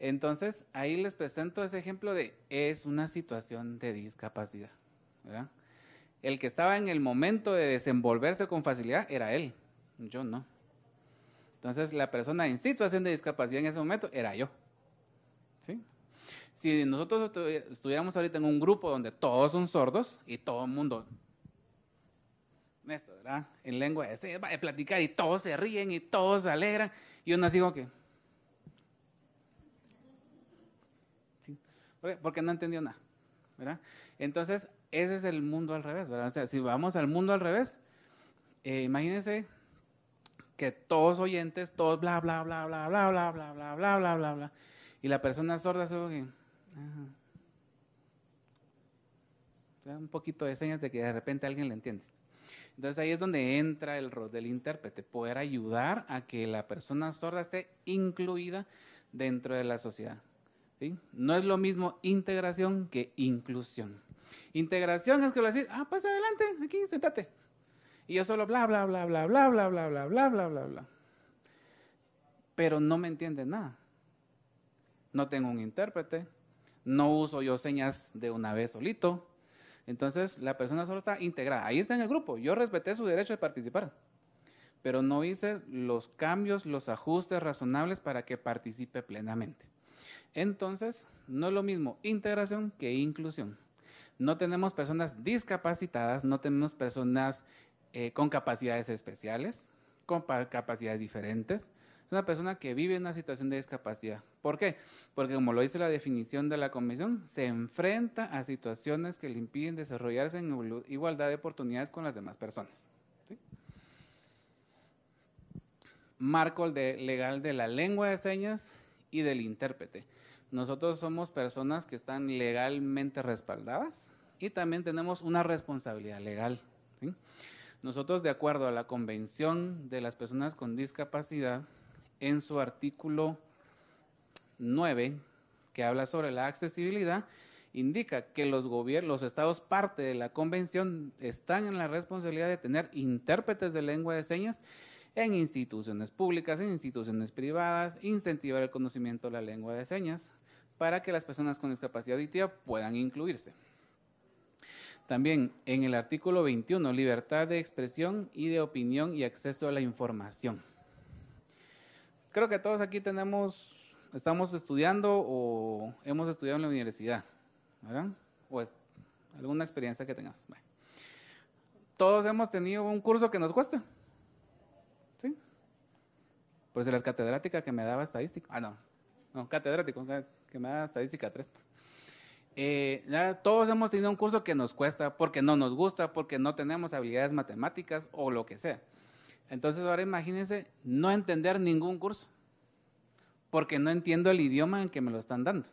Entonces, ahí les presento ese ejemplo de es una situación de discapacidad. El que estaba en el momento de desenvolverse con facilidad era él, yo no. Entonces, la persona en situación de discapacidad en ese momento era yo. ¿Sí? Si nosotros estuviéramos ahorita en un grupo donde todos son sordos y todo el mundo, ¿verdad? En lengua de, platicar y todos se ríen y todos se alegran. Y uno así como que... Porque no entendió nada, ¿verdad? Entonces, ese es el mundo al revés, ¿verdad? O sea, si vamos al mundo al revés, imagínense que todos oyentes, todos bla, bla, bla, bla, bla, bla, bla, bla, bla, bla, bla, bla. Y la persona sorda se que... un poquito de señas de que de repente alguien le entiende. Entonces ahí es donde entra el rol del intérprete, poder ayudar a que la persona sorda esté incluida dentro de la sociedad. ¿sí? No es lo mismo integración que inclusión. Integración es que lo decís, ah, pasa adelante, aquí, sentate. Y yo solo bla, bla, bla, bla, bla, bla, bla, bla, bla, bla, bla, bla. Pero no me entiende nada no tengo un intérprete, no uso yo señas de una vez solito. Entonces, la persona solo está integrada. Ahí está en el grupo. Yo respeté su derecho de participar, pero no hice los cambios, los ajustes razonables para que participe plenamente. Entonces, no es lo mismo integración que inclusión. No tenemos personas discapacitadas, no tenemos personas eh, con capacidades especiales, con capacidades diferentes, es una persona que vive en una situación de discapacidad. ¿Por qué? Porque como lo dice la definición de la Comisión, se enfrenta a situaciones que le impiden desarrollarse en igualdad de oportunidades con las demás personas. Marco legal de la lengua de señas y del intérprete. Nosotros somos personas que están legalmente respaldadas y también tenemos una responsabilidad legal. Nosotros, de acuerdo a la Convención de las Personas con Discapacidad, en su artículo 9, que habla sobre la accesibilidad, indica que los gobiernos, estados parte de la convención están en la responsabilidad de tener intérpretes de lengua de señas en instituciones públicas, en instituciones privadas, incentivar el conocimiento de la lengua de señas para que las personas con discapacidad auditiva puedan incluirse. También en el artículo 21, libertad de expresión y de opinión y acceso a la información creo que todos aquí tenemos, estamos estudiando o hemos estudiado en la universidad, ¿verdad? O alguna experiencia que tengas Todos hemos tenido un curso que nos cuesta. ¿Sí? Pues las catedráticas que me daba estadística. Ah, no. No, catedrático, eh, que me daba estadística 3. Eh, todos hemos tenido un curso que nos cuesta porque no nos gusta, porque no tenemos habilidades matemáticas o lo que sea. Entonces ahora imagínense no entender ningún curso, porque no entiendo el idioma en que me lo están dando.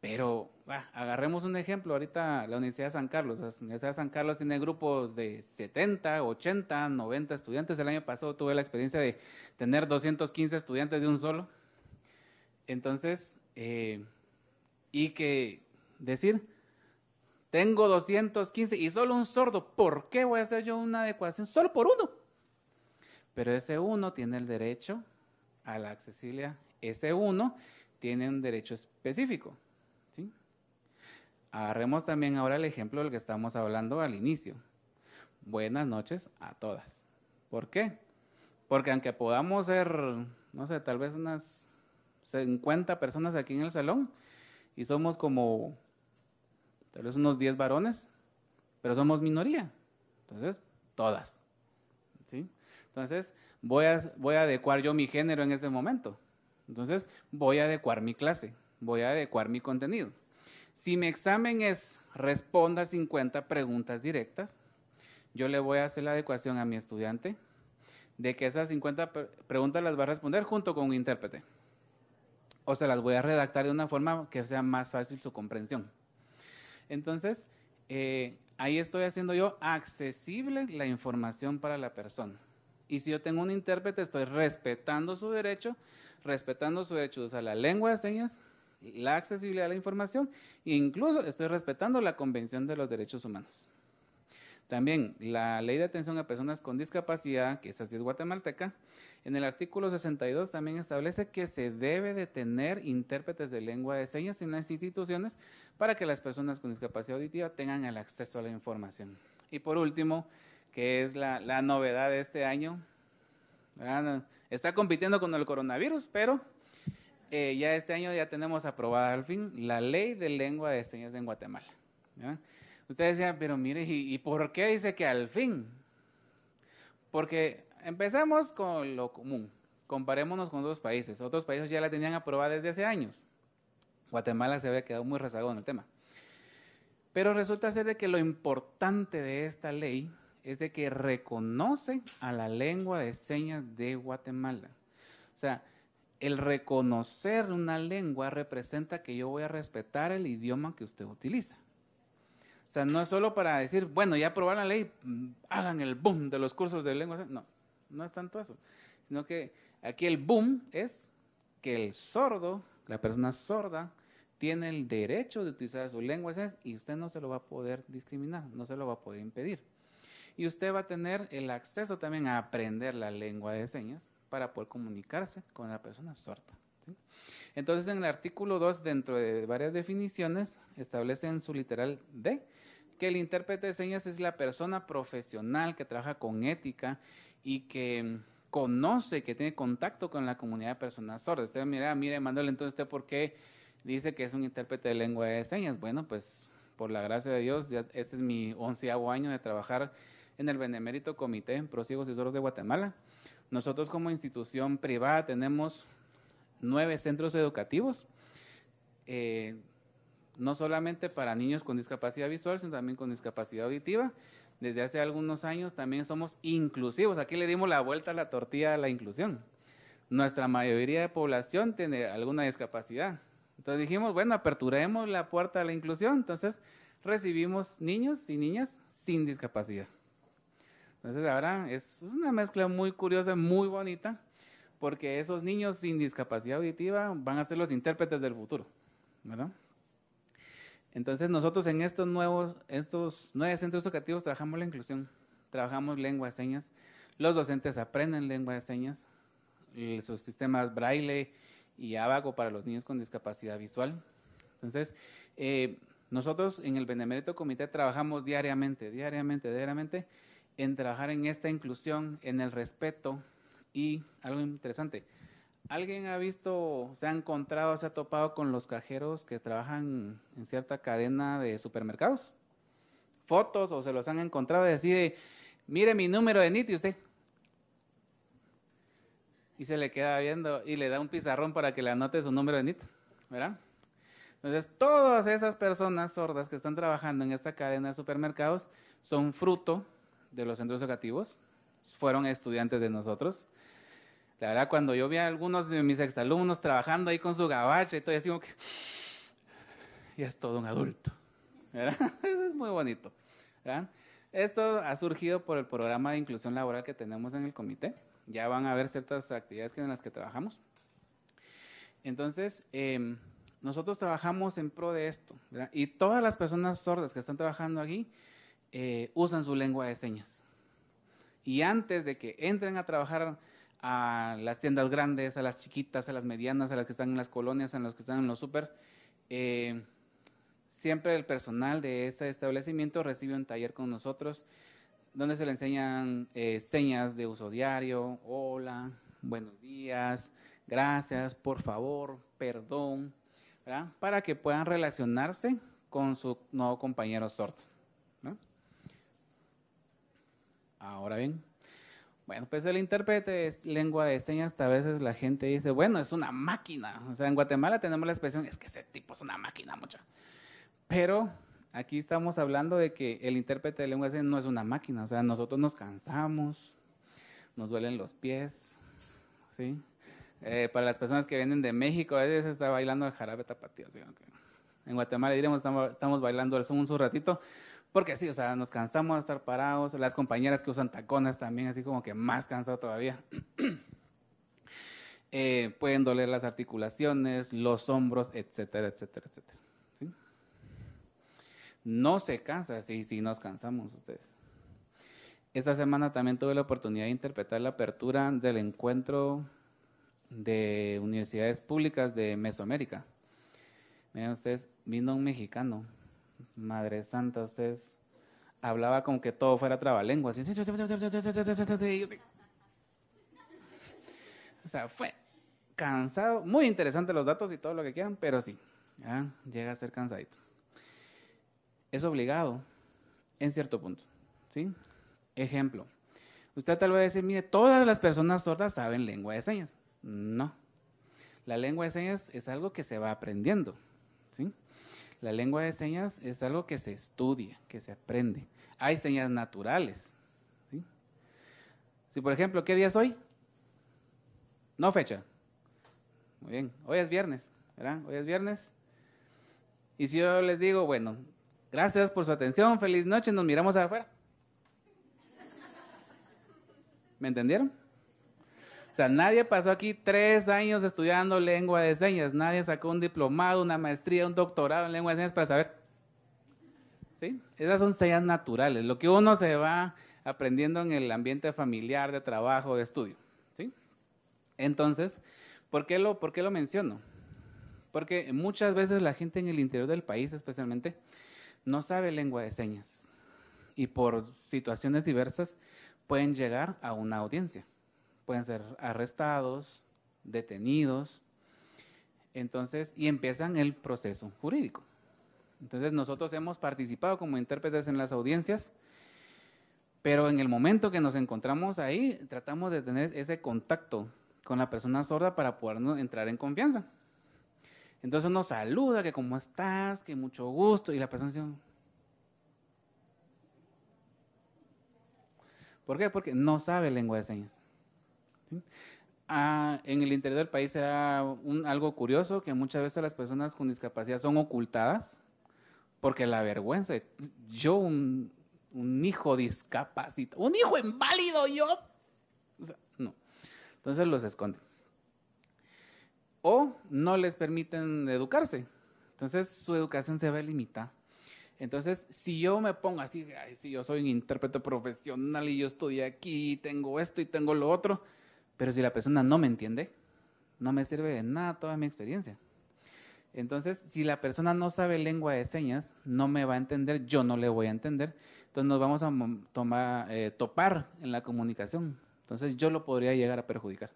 Pero agarremos un ejemplo, ahorita la Universidad de San Carlos, la Universidad de San Carlos tiene grupos de 70, 80, 90 estudiantes. El año pasado tuve la experiencia de tener 215 estudiantes de un solo. Entonces, eh, y que decir, tengo 215 y solo un sordo. ¿Por qué voy a hacer yo una adecuación solo por uno? Pero ese uno tiene el derecho a la accesibilidad. Ese uno tiene un derecho específico. ¿sí? Agarremos también ahora el ejemplo del que estamos hablando al inicio. Buenas noches a todas. ¿Por qué? Porque aunque podamos ser, no sé, tal vez unas 50 personas aquí en el salón y somos como tal vez unos 10 varones, pero somos minoría. Entonces, todas. Entonces, voy a, adecuar yo mi género en este momento. Entonces, voy a adecuar mi clase, voy a adecuar mi contenido. Si mi examen es responda 50 preguntas directas, yo le voy a hacer la adecuación a mi estudiante de que esas 50 preguntas las va a responder junto con un intérprete. O sea, las voy a redactar de una forma que sea más fácil su comprensión. Entonces, eh, ahí estoy haciendo yo accesible la información para la persona. Y si yo tengo un intérprete, estoy respetando su derecho, respetando su derecho a usar la lengua de señas, la accesibilidad a la información, e incluso estoy respetando la Convención de los Derechos Humanos. También la ley de atención a personas con discapacidad, que es así es guatemalteca, en el artículo 62 también establece que se debe de tener intérpretes de lengua de señas en las instituciones para que las personas con discapacidad auditiva tengan el acceso a la información. Y por último, que es la, novedad de este año, está compitiendo con el coronavirus, pero eh, ya este año ya tenemos aprobada al fin la ley de lengua de señas en Guatemala. Ustedes decían, pero mire, ¿y, por qué dice que al fin? Porque empecemos con lo común. Comparémonos con otros países. Otros países ya la tenían aprobada desde hace años. Guatemala se había quedado muy rezagado en el tema. Pero resulta ser de que lo importante de esta ley es de que reconoce a la lengua de señas de Guatemala. O sea, el reconocer una lengua representa que yo voy a respetar el idioma que usted utiliza. O sea, no es solo para decir, bueno, ya aprobaron la ley, mm, hagan el boom de los cursos de lengua. No, no es tanto eso. Sino que aquí el boom es que el sordo, la persona sorda, tiene el derecho de utilizar su lengua y usted no se lo va a poder discriminar, no se lo va a poder impedir. Y usted va a tener el acceso también a aprender la lengua de señas para poder comunicarse con la persona sorda. Entonces, en el artículo 2, dentro de varias definiciones, establece en su literal D que el intérprete de señas es la persona profesional que trabaja con ética y que conoce, que tiene contacto con la comunidad de personas sordas. Usted mira, mire, Manuel, entonces usted por qué dice que es un intérprete de lengua de señas. Bueno, pues por la gracia de Dios, ya este es mi onceavo año de trabajar en el Benemérito Comité en Prosiegos y de Guatemala. Nosotros como institución privada tenemos nueve centros educativos, eh, no solamente para niños con discapacidad visual, sino también con discapacidad auditiva. Desde hace algunos años también somos inclusivos. Aquí le dimos la vuelta a la tortilla a la inclusión. Nuestra mayoría de población tiene alguna discapacidad. Entonces dijimos, bueno, aperturemos la puerta a la inclusión. Entonces recibimos niños y niñas sin discapacidad. Entonces ahora es una mezcla muy curiosa, muy bonita, porque esos niños sin discapacidad auditiva van a ser los intérpretes del futuro, ¿verdad? Entonces nosotros en estos nuevos, estos nueve centros educativos trabajamos la inclusión, trabajamos lengua de señas, los docentes aprenden lengua de señas, sus sistemas braille y abaco para los niños con discapacidad visual. Entonces, eh, nosotros en el Benemérito Comité trabajamos diariamente, diariamente, diariamente en trabajar en esta inclusión, en el respeto, y algo interesante, ¿alguien ha visto, se ha encontrado, se ha topado con los cajeros que trabajan en cierta cadena de supermercados? Fotos o se los han encontrado y así mire mi número de NIT y usted. Y se le queda viendo y le da un pizarrón para que le anote su número de NIT, ¿verdad? Entonces, todas esas personas sordas que están trabajando en esta cadena de supermercados son fruto de los centros educativos, fueron estudiantes de nosotros, la verdad, cuando yo vi a algunos de mis exalumnos trabajando ahí con su gabache, y todo, decimos que ya es todo un adulto. es muy bonito. ¿verdad? Esto ha surgido por el programa de inclusión laboral que tenemos en el comité. Ya van a haber ciertas actividades en las que trabajamos. Entonces, em, nosotros trabajamos en pro de esto. ¿verdad? Y todas las personas sordas que están trabajando aquí eh, usan su lengua de señas. Y antes de que entren a trabajar a las tiendas grandes, a las chiquitas, a las medianas, a las que están en las colonias, a las que están en los súper. Eh, siempre el personal de ese establecimiento recibe un taller con nosotros donde se le enseñan eh, señas de uso diario, hola, buenos días, gracias, por favor, perdón, para que puedan relacionarse con su nuevo compañero SORT. Ahora bien. Bueno, pues el intérprete es lengua de señas. Hasta a veces la gente dice, bueno, es una máquina. O sea, en Guatemala tenemos la expresión, es que ese tipo es una máquina, mucha. Pero aquí estamos hablando de que el intérprete de lengua de señas no es una máquina. O sea, nosotros nos cansamos, nos duelen los pies, ¿sí? Eh, para las personas que vienen de México, a veces está bailando el jarabe tapatío. En Guatemala diremos, estamos, bailando el son un ratito porque sí, o sea, nos cansamos de estar parados. Las compañeras que usan tacones también, así como que más cansado todavía. Eh, pueden doler las articulaciones, los hombros, etcétera, etcétera, etcétera. No se cansa, sí, sí nos cansamos ustedes. Esta semana también tuve la oportunidad de interpretar la apertura del encuentro de universidades públicas de Mesoamérica. Miren ustedes, vino un mexicano Madre Santa, ustedes hablaba como que todo fuera trabalengua. sí. O sea, fue cansado. Muy interesante los datos y todo lo que quieran, pero sí, llega a ser cansadito. Es obligado en cierto punto. ¿sí? Ejemplo. Usted tal vez decir, mire, todas las personas sordas saben lengua de señas. No. La lengua de señas es algo que se va aprendiendo. ¿sí? La lengua de señas es algo que se estudia, que se aprende. Hay señas naturales. ¿sí? Si, por ejemplo, ¿qué día es hoy? No fecha. Muy bien, hoy es viernes, ¿verdad? Hoy es viernes. Y si yo les digo, bueno, gracias por su atención, feliz noche, nos miramos afuera. ¿Me entendieron? O sea, nadie pasó aquí tres años estudiando lengua de señas, nadie sacó un diplomado, una maestría, un doctorado en lengua de señas para saber. ¿Sí? Esas son señas naturales, lo que uno se va aprendiendo en el ambiente familiar, de trabajo, de estudio. ¿Sí? Entonces, ¿por qué lo, por qué lo menciono? Porque muchas veces la gente en el interior del país especialmente no sabe lengua de señas y por situaciones diversas pueden llegar a una audiencia pueden ser arrestados, detenidos, entonces, y empiezan el proceso jurídico. Entonces, nosotros hemos participado como intérpretes en las audiencias, pero en el momento que nos encontramos ahí, tratamos de tener ese contacto con la persona sorda para poder entrar en confianza. Entonces uno saluda, que cómo estás, que mucho gusto, y la persona dice... ¿Por qué? Porque no sabe lengua de señas. Ah, en el interior del país se algo curioso, que muchas veces las personas con discapacidad son ocultadas, porque la vergüenza, yo un, hijo discapacito un hijo inválido, yo, no, entonces los esconden. O no les permiten educarse, entonces su educación se ve limitada. Entonces, si yo me pongo así, si yo soy un intérprete profesional y yo estudié aquí, tengo esto y tengo lo otro, pero si la persona no me entiende, no me sirve de nada toda mi experiencia. Entonces, si la persona no sabe lengua de señas, no me va a entender, yo no le voy a entender. Entonces nos vamos a eh, topar en la comunicación. Entonces yo lo podría llegar a perjudicar.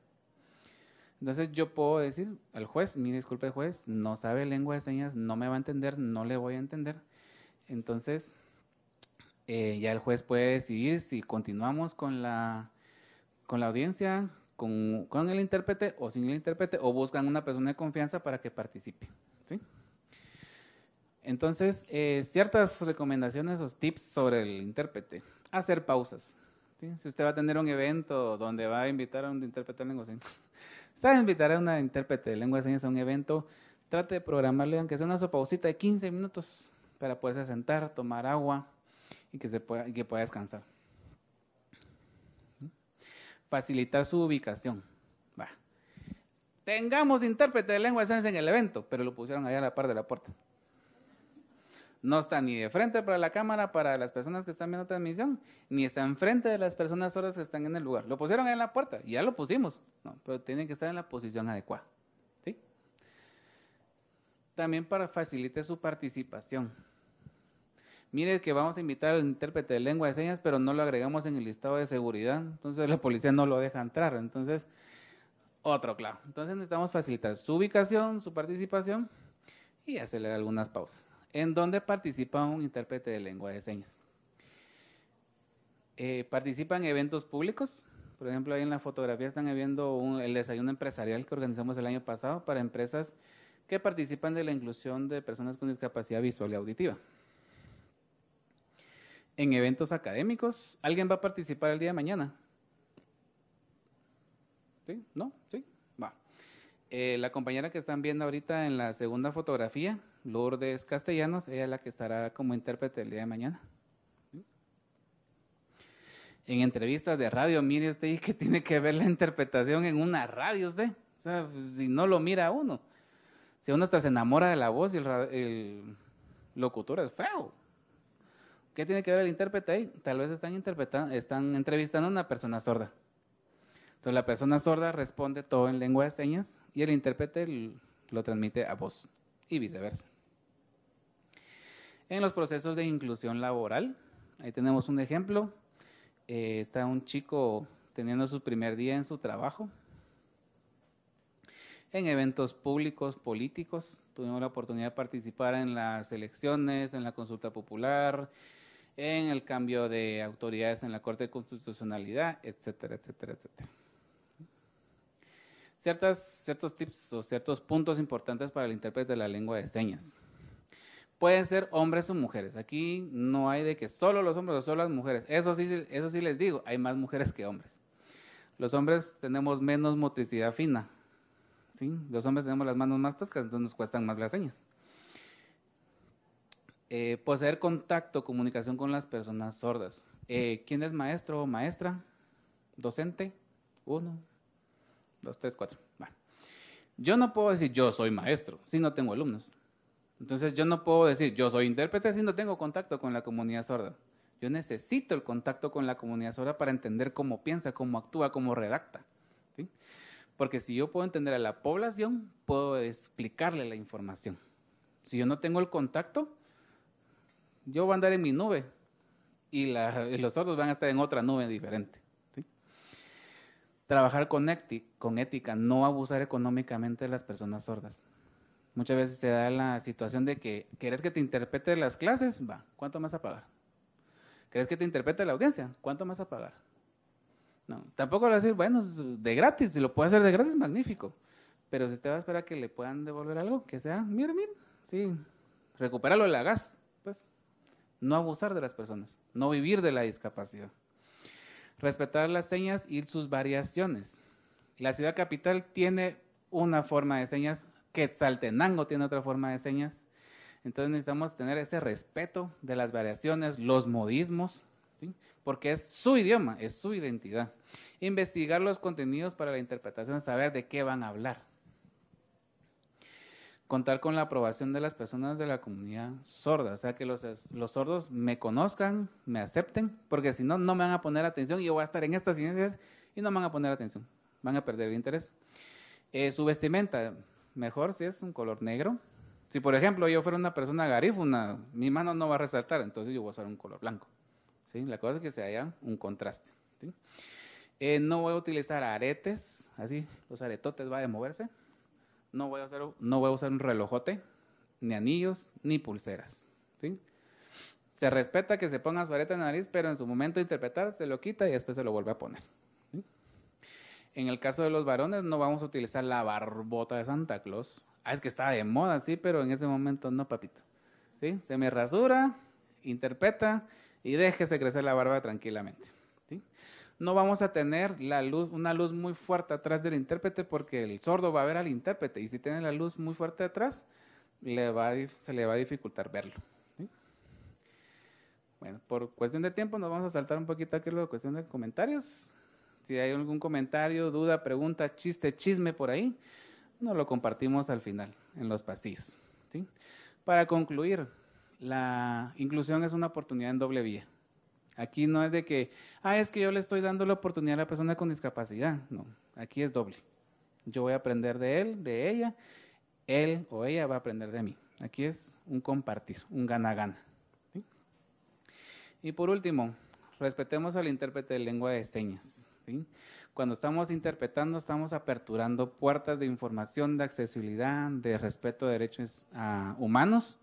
Entonces yo puedo decir al juez, mi disculpe juez, no sabe lengua de señas, no me va a entender, no le voy a entender. Entonces eh, ya el juez puede decidir si continuamos con la, con la audiencia, con, el intérprete o sin el intérprete o buscan una persona de confianza para que participe. Entonces, eh, ciertas recomendaciones o tips sobre el intérprete. Hacer pausas. Si usted va a tener un evento donde va a invitar a un intérprete de lengua de señas, a invitar a una intérprete de lengua de señas a un evento, trate de programarle, aunque sea una pausita de 15 minutos, para poderse sentar, tomar agua y que, se pueda, y que pueda descansar facilitar su ubicación. Tengamos intérprete de lengua de en el evento, pero lo pusieron allá a la par de la puerta. No está ni de frente para la cámara, para las personas que están viendo transmisión, ni está enfrente de las personas sordas que están en el lugar. Lo pusieron allá en la puerta, ya lo pusimos, pero tiene que estar en la posición adecuada. También para facilitar su participación mire que vamos a invitar al intérprete de lengua de señas, pero no lo agregamos en el listado de seguridad, entonces la policía no lo deja entrar, entonces otro clavo. Entonces necesitamos facilitar su ubicación, su participación y hacerle algunas pausas. ¿En dónde participa un intérprete de lengua de señas? ¿Participan eh, participa en eventos públicos, por ejemplo, ahí en la fotografía están viendo el desayuno empresarial que organizamos el año pasado para empresas que participan de la inclusión de personas con discapacidad visual y auditiva en eventos académicos. ¿Alguien va a participar el día de mañana? ¿Sí? ¿No? ¿Sí? Va. Eh, la compañera que están viendo ahorita en la segunda fotografía, Lourdes Castellanos, ella es la que estará como intérprete el día de mañana. En entrevistas de radio, mire usted que tiene que ver la interpretación en una radio usted. O sea, si no lo mira uno. Si uno hasta se enamora de la voz y el locutor es feo. ¿Qué tiene que ver el intérprete ahí? Tal vez están, interpretando, están entrevistando a una persona sorda. Entonces la persona sorda responde todo en lengua de señas y el intérprete lo transmite a voz y viceversa. En los procesos de inclusión laboral, ahí tenemos un ejemplo. Eh, está un chico teniendo su primer día en su trabajo. En eventos públicos, políticos, tuvimos la oportunidad de participar en las elecciones, en la consulta popular, en el cambio de autoridades en la Corte de Constitucionalidad, etcétera, etcétera, etcétera. Ciertas, ciertos tips o ciertos puntos importantes para el intérprete de la lengua de señas. Pueden ser hombres o mujeres. Aquí no hay de que solo los hombres o solo las mujeres. Eso sí, eso sí les digo, hay más mujeres que hombres. Los hombres tenemos menos motricidad fina. ¿sí? Los hombres tenemos las manos más toscas, entonces nos cuestan más las señas. Eh, poseer contacto, comunicación con las personas sordas. Eh, ¿Quién es maestro o maestra? ¿Docente? Uno, dos, tres, cuatro. Yo no puedo decir yo soy maestro si no tengo alumnos. Entonces yo no puedo decir yo soy intérprete si no tengo contacto con la comunidad sorda. Yo necesito el contacto con la comunidad sorda para entender cómo piensa, cómo actúa, cómo redacta. ¿sí? Porque si yo puedo entender a la población, puedo explicarle la información. Si yo no tengo el contacto, yo voy a andar en mi nube y, los sordos van a estar en otra nube diferente. Trabajar con, ética, no abusar económicamente de las personas sordas. Muchas veces se da la situación de que, ¿querés que te interprete las clases? Va, ¿cuánto más a pagar? ¿Crees que te interprete la audiencia? ¿Cuánto más a pagar? No, tampoco le a decir, bueno, de gratis, si lo puedes hacer de gratis, magnífico. Pero si te vas a esperar que le puedan devolver algo, que sea, mira, mira, sí, recupéralo de la gas, pues no abusar de las personas, no vivir de la discapacidad. Respetar las señas y sus variaciones. La ciudad capital tiene una forma de señas, Quetzaltenango tiene otra forma de señas. Entonces necesitamos tener ese respeto de las variaciones, los modismos, porque es su idioma, es su identidad. Investigar los contenidos para la interpretación, saber de qué van a hablar contar con la aprobación de las personas de la comunidad sorda, o sea, que los, los sordos me conozcan, me acepten, porque si no, no me van a poner atención y yo voy a estar en estas ciencias y no me van a poner atención, van a perder el interés. Eh, su vestimenta, mejor si es un color negro. Si, por ejemplo, yo fuera una persona garífuna, mi mano no va a resaltar, entonces yo voy a usar un color blanco. ¿sí? La cosa es que se haya un contraste. Eh, no voy a utilizar aretes, así, los aretotes va a moverse no voy a usar, no voy a usar un relojote, ni anillos, ni pulseras. ¿sí? Se respeta que se ponga su areta en la nariz, pero en su momento de interpretar se lo quita y después se lo vuelve a poner. En el caso de los varones, no vamos a utilizar la barbota de Santa Claus. Ah, es que está de moda, sí, pero en ese momento no, papito. ¿Sí? Se me rasura, interpreta y déjese crecer la barba tranquilamente. ¿sí? no vamos a tener la luz, una luz muy fuerte atrás del intérprete porque el sordo va a ver al intérprete y si tiene la luz muy fuerte atrás, le va se le va a dificultar verlo. Bueno, por cuestión de tiempo nos vamos a saltar un poquito aquí la cuestión de comentarios. Si hay algún comentario, duda, pregunta, chiste, chisme por ahí, nos lo compartimos al final, en los pasillos. Para concluir, la inclusión es una oportunidad en doble vía. Aquí no es de que, ah, es que yo le estoy dando la oportunidad a la persona con discapacidad. No, aquí es doble. Yo voy a aprender de él, de ella, él o ella va a aprender de mí. Aquí es un compartir, un gana-gana. Y por último, respetemos al intérprete de lengua de señas. Cuando estamos interpretando, estamos aperturando puertas de información, de accesibilidad, de respeto a derechos ah, humanos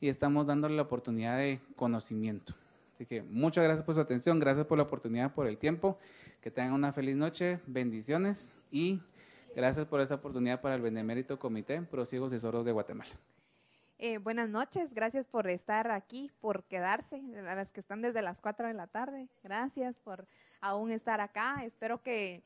y estamos dándole la oportunidad de conocimiento. Así que muchas gracias por su atención, gracias por la oportunidad, por el tiempo. Que tengan una feliz noche, bendiciones y gracias por esta oportunidad para el Benemérito Comité Prosiegos y Soros de Guatemala. Eh, buenas noches, gracias por estar aquí, por quedarse, a las que están desde las 4 de la tarde, gracias por aún estar acá. Espero que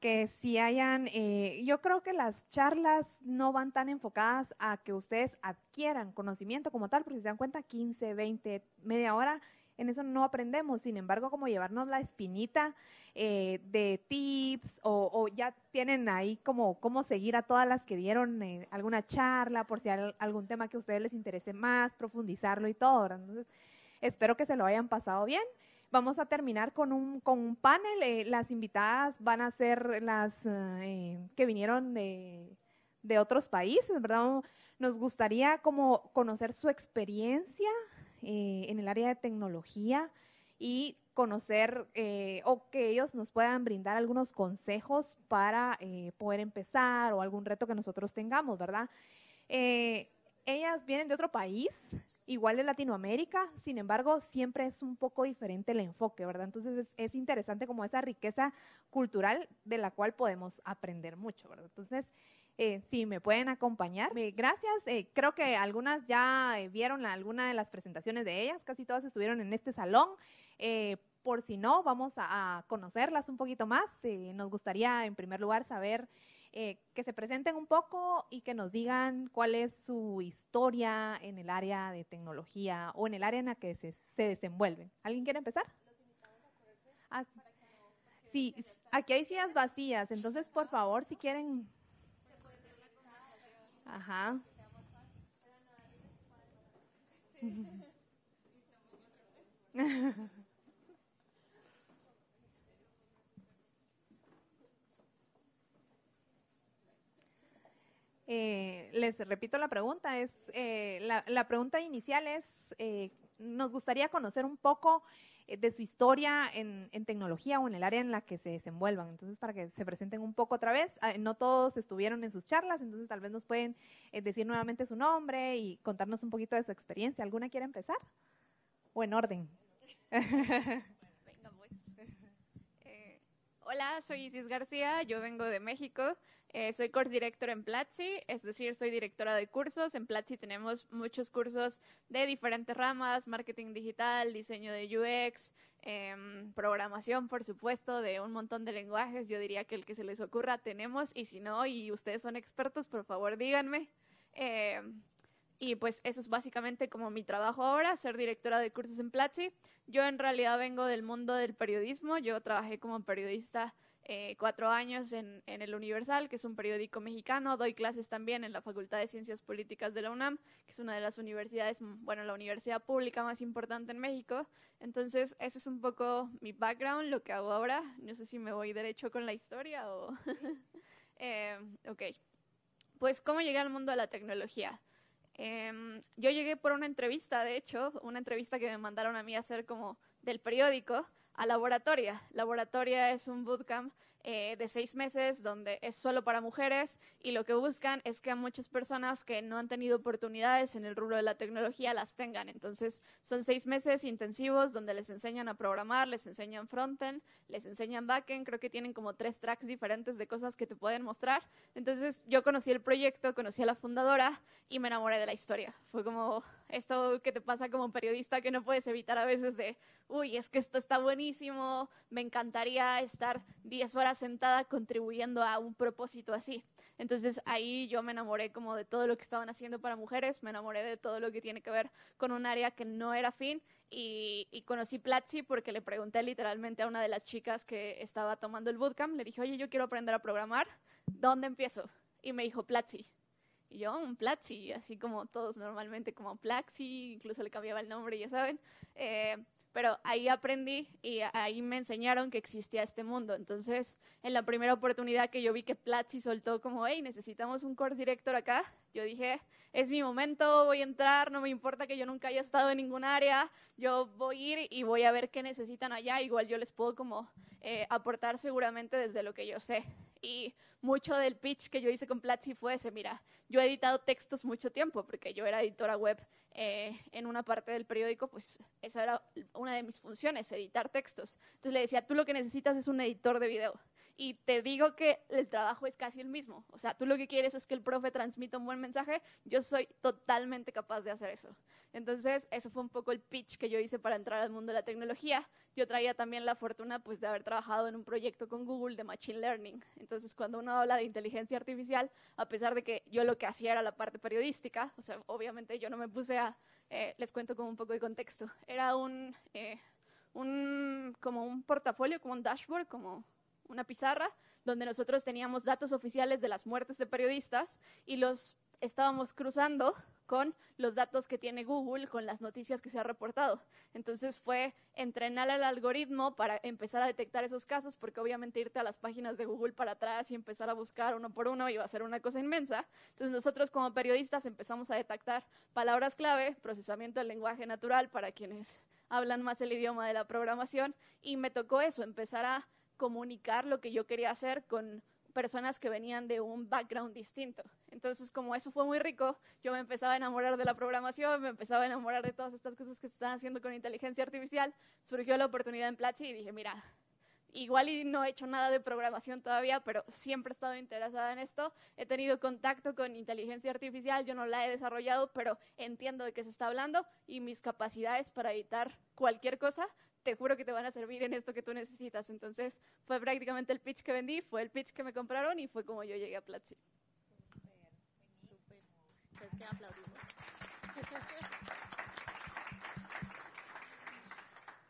que si hayan, eh, yo creo que las charlas no van tan enfocadas a que ustedes adquieran conocimiento como tal, porque si se dan cuenta, 15, 20, media hora, en eso no aprendemos. Sin embargo, como llevarnos la espinita eh, de tips o, ya tienen ahí como cómo seguir a todas las que dieron eh, alguna charla, por si hay algún tema que a ustedes les interese más, profundizarlo y todo. Entonces, espero que se lo hayan pasado bien. Vamos a terminar con un, con un panel. Eh, las invitadas van a ser las eh, que vinieron de, otros países, ¿verdad? Nos gustaría como conocer su experiencia eh, en el área de tecnología y conocer o que ellos nos puedan brindar algunos consejos para poder empezar o algún reto que nosotros tengamos, ¿verdad? ellas vienen de otro país, Igual de Latinoamérica, sin embargo, siempre es un poco diferente el enfoque, ¿verdad? Entonces es, interesante como esa riqueza cultural de la cual podemos aprender mucho, ¿verdad? Entonces, eh, si me pueden acompañar. gracias. Eh, creo que algunas ya eh, vieron alguna de las presentaciones de ellas, casi todas estuvieron en este salón. por si no, vamos a, a conocerlas un poquito más. nos gustaría, en primer lugar, saber eh, que se presenten un poco y que nos digan cuál es su historia en el área de tecnología o en el área en la que se, se desenvuelven. ¿Alguien quiere empezar? Ah, sí, aquí hay sillas vacías, entonces por favor, si quieren... Ajá. Eh, les repito la pregunta, es eh, la, pregunta inicial es, eh, nos gustaría conocer un poco de su historia en, tecnología o en el área en la que se desenvuelvan. Entonces, para que se presenten un poco otra vez, ah, no todos estuvieron en sus charlas, entonces tal vez nos pueden decir nuevamente su nombre y contarnos un poquito de su experiencia. ¿Alguna quiere empezar? ¿O en orden? Pues. hola, soy Isis García, yo vengo de México. Eh, soy course director en Platzi, es decir, soy directora de cursos. En Platzi tenemos muchos cursos de diferentes ramas, marketing digital, diseño de UX, em, programación, por supuesto, de un montón de lenguajes. Yo diría que el que se les ocurra tenemos y si no, y ustedes son expertos, por favor díganme. Em, y pues eso es básicamente como mi trabajo ahora, ser directora de cursos en Platzi. Yo en realidad vengo del mundo del periodismo, yo trabajé como periodista eh, cuatro años en, El Universal, que es un periódico mexicano. Doy clases también en la Facultad de Ciencias Políticas de la UNAM, que es una de las universidades, mm, bueno, la universidad pública más importante en México. Entonces, ese es un poco mi background, lo que hago ahora. No sé si me voy derecho con la historia o... Eh, ok. Pues, ¿cómo llegué al mundo de la tecnología? Em, yo llegué por una entrevista, de hecho, una entrevista que me mandaron a mí a hacer como del periódico a laboratoria. Laboratoria es un bootcamp eh, de seis meses donde es solo para mujeres y lo que buscan es que a muchas personas que no han tenido oportunidades en el rubro de la tecnología las tengan. Entonces son seis meses intensivos donde les enseñan a programar, les enseñan frontend, les enseñan backend, creo que tienen como tres tracks diferentes de cosas que te pueden mostrar. Entonces yo conocí el proyecto, conocí a la fundadora y me enamoré de la historia. Fue como, esto que te pasa como periodista que no puedes evitar a veces de, uy, es que esto está buenísimo, me encantaría estar 10 horas sentada contribuyendo a un propósito así. Entonces ahí yo me enamoré como de todo lo que estaban haciendo para mujeres, me enamoré de todo lo que tiene que ver con un área que no era fin y, conocí Platzi porque le pregunté literalmente a una de las chicas que estaba tomando el bootcamp, le dije, oye, yo quiero aprender a programar, ¿dónde empiezo? Y me dijo Platzi. Y yo, ah, un Platzi, así como todos normalmente como Plaxi, incluso le cambiaba el nombre, ya saben. Eh, pero ahí aprendí y ahí me enseñaron que existía este mundo. Entonces, en la primera oportunidad que yo vi que Platzi soltó como, hey, necesitamos un course director acá, yo dije, es mi momento, voy a entrar, no me importa que yo nunca haya estado en ningún área, yo voy a ir y voy a ver qué necesitan allá, igual yo les puedo como eh, aportar seguramente desde lo que yo sé. Y mucho del pitch que yo hice con Platzi fue ese, mira, yo he editado textos mucho tiempo porque yo era editora web eh, en una parte del periódico, pues esa era una de mis funciones, editar textos. Entonces le decía, tú lo que necesitas es un editor de video y te digo que el trabajo es casi el mismo. O sea, tú lo que quieres es que el profe transmita un buen mensaje, yo soy totalmente capaz de hacer eso. Entonces, eso fue un poco el pitch que yo hice para entrar al mundo de la tecnología. Yo traía también la fortuna pues, de haber trabajado en un proyecto con Google de Machine Learning. Entonces, cuando uno habla de inteligencia artificial, a pesar de que yo lo que hacía era la parte periodística, o sea, obviamente yo no me puse a, eh, les cuento con un poco de contexto, era un, eh, un, como un portafolio, como un dashboard, como una pizarra donde nosotros teníamos datos oficiales de las muertes de periodistas y los estábamos cruzando con los datos que tiene Google, con las noticias que se ha reportado. Entonces fue entrenar al algoritmo para empezar a detectar esos casos, porque obviamente irte a las páginas de Google para atrás y empezar a buscar uno por uno iba a ser una cosa inmensa. Entonces nosotros como periodistas empezamos a detectar palabras clave, procesamiento del lenguaje natural para quienes hablan más el idioma de la programación, y me tocó eso, empezar a comunicar lo que yo quería hacer con personas que venían de un background distinto. Entonces, como eso fue muy rico, yo me empezaba a enamorar de la programación, me empezaba a enamorar de todas estas cosas que se están haciendo con inteligencia artificial. Surgió la oportunidad en Platzi y dije, mira, igual y no he hecho nada de programación todavía, pero siempre he estado interesada en esto. He tenido contacto con inteligencia artificial, yo no la he desarrollado, pero entiendo de qué se está hablando y mis capacidades para editar cualquier cosa te juro que te van a servir en esto que tú necesitas. Entonces, fue prácticamente el pitch que vendí, fue el pitch que me compraron y fue como yo llegué a Platzi.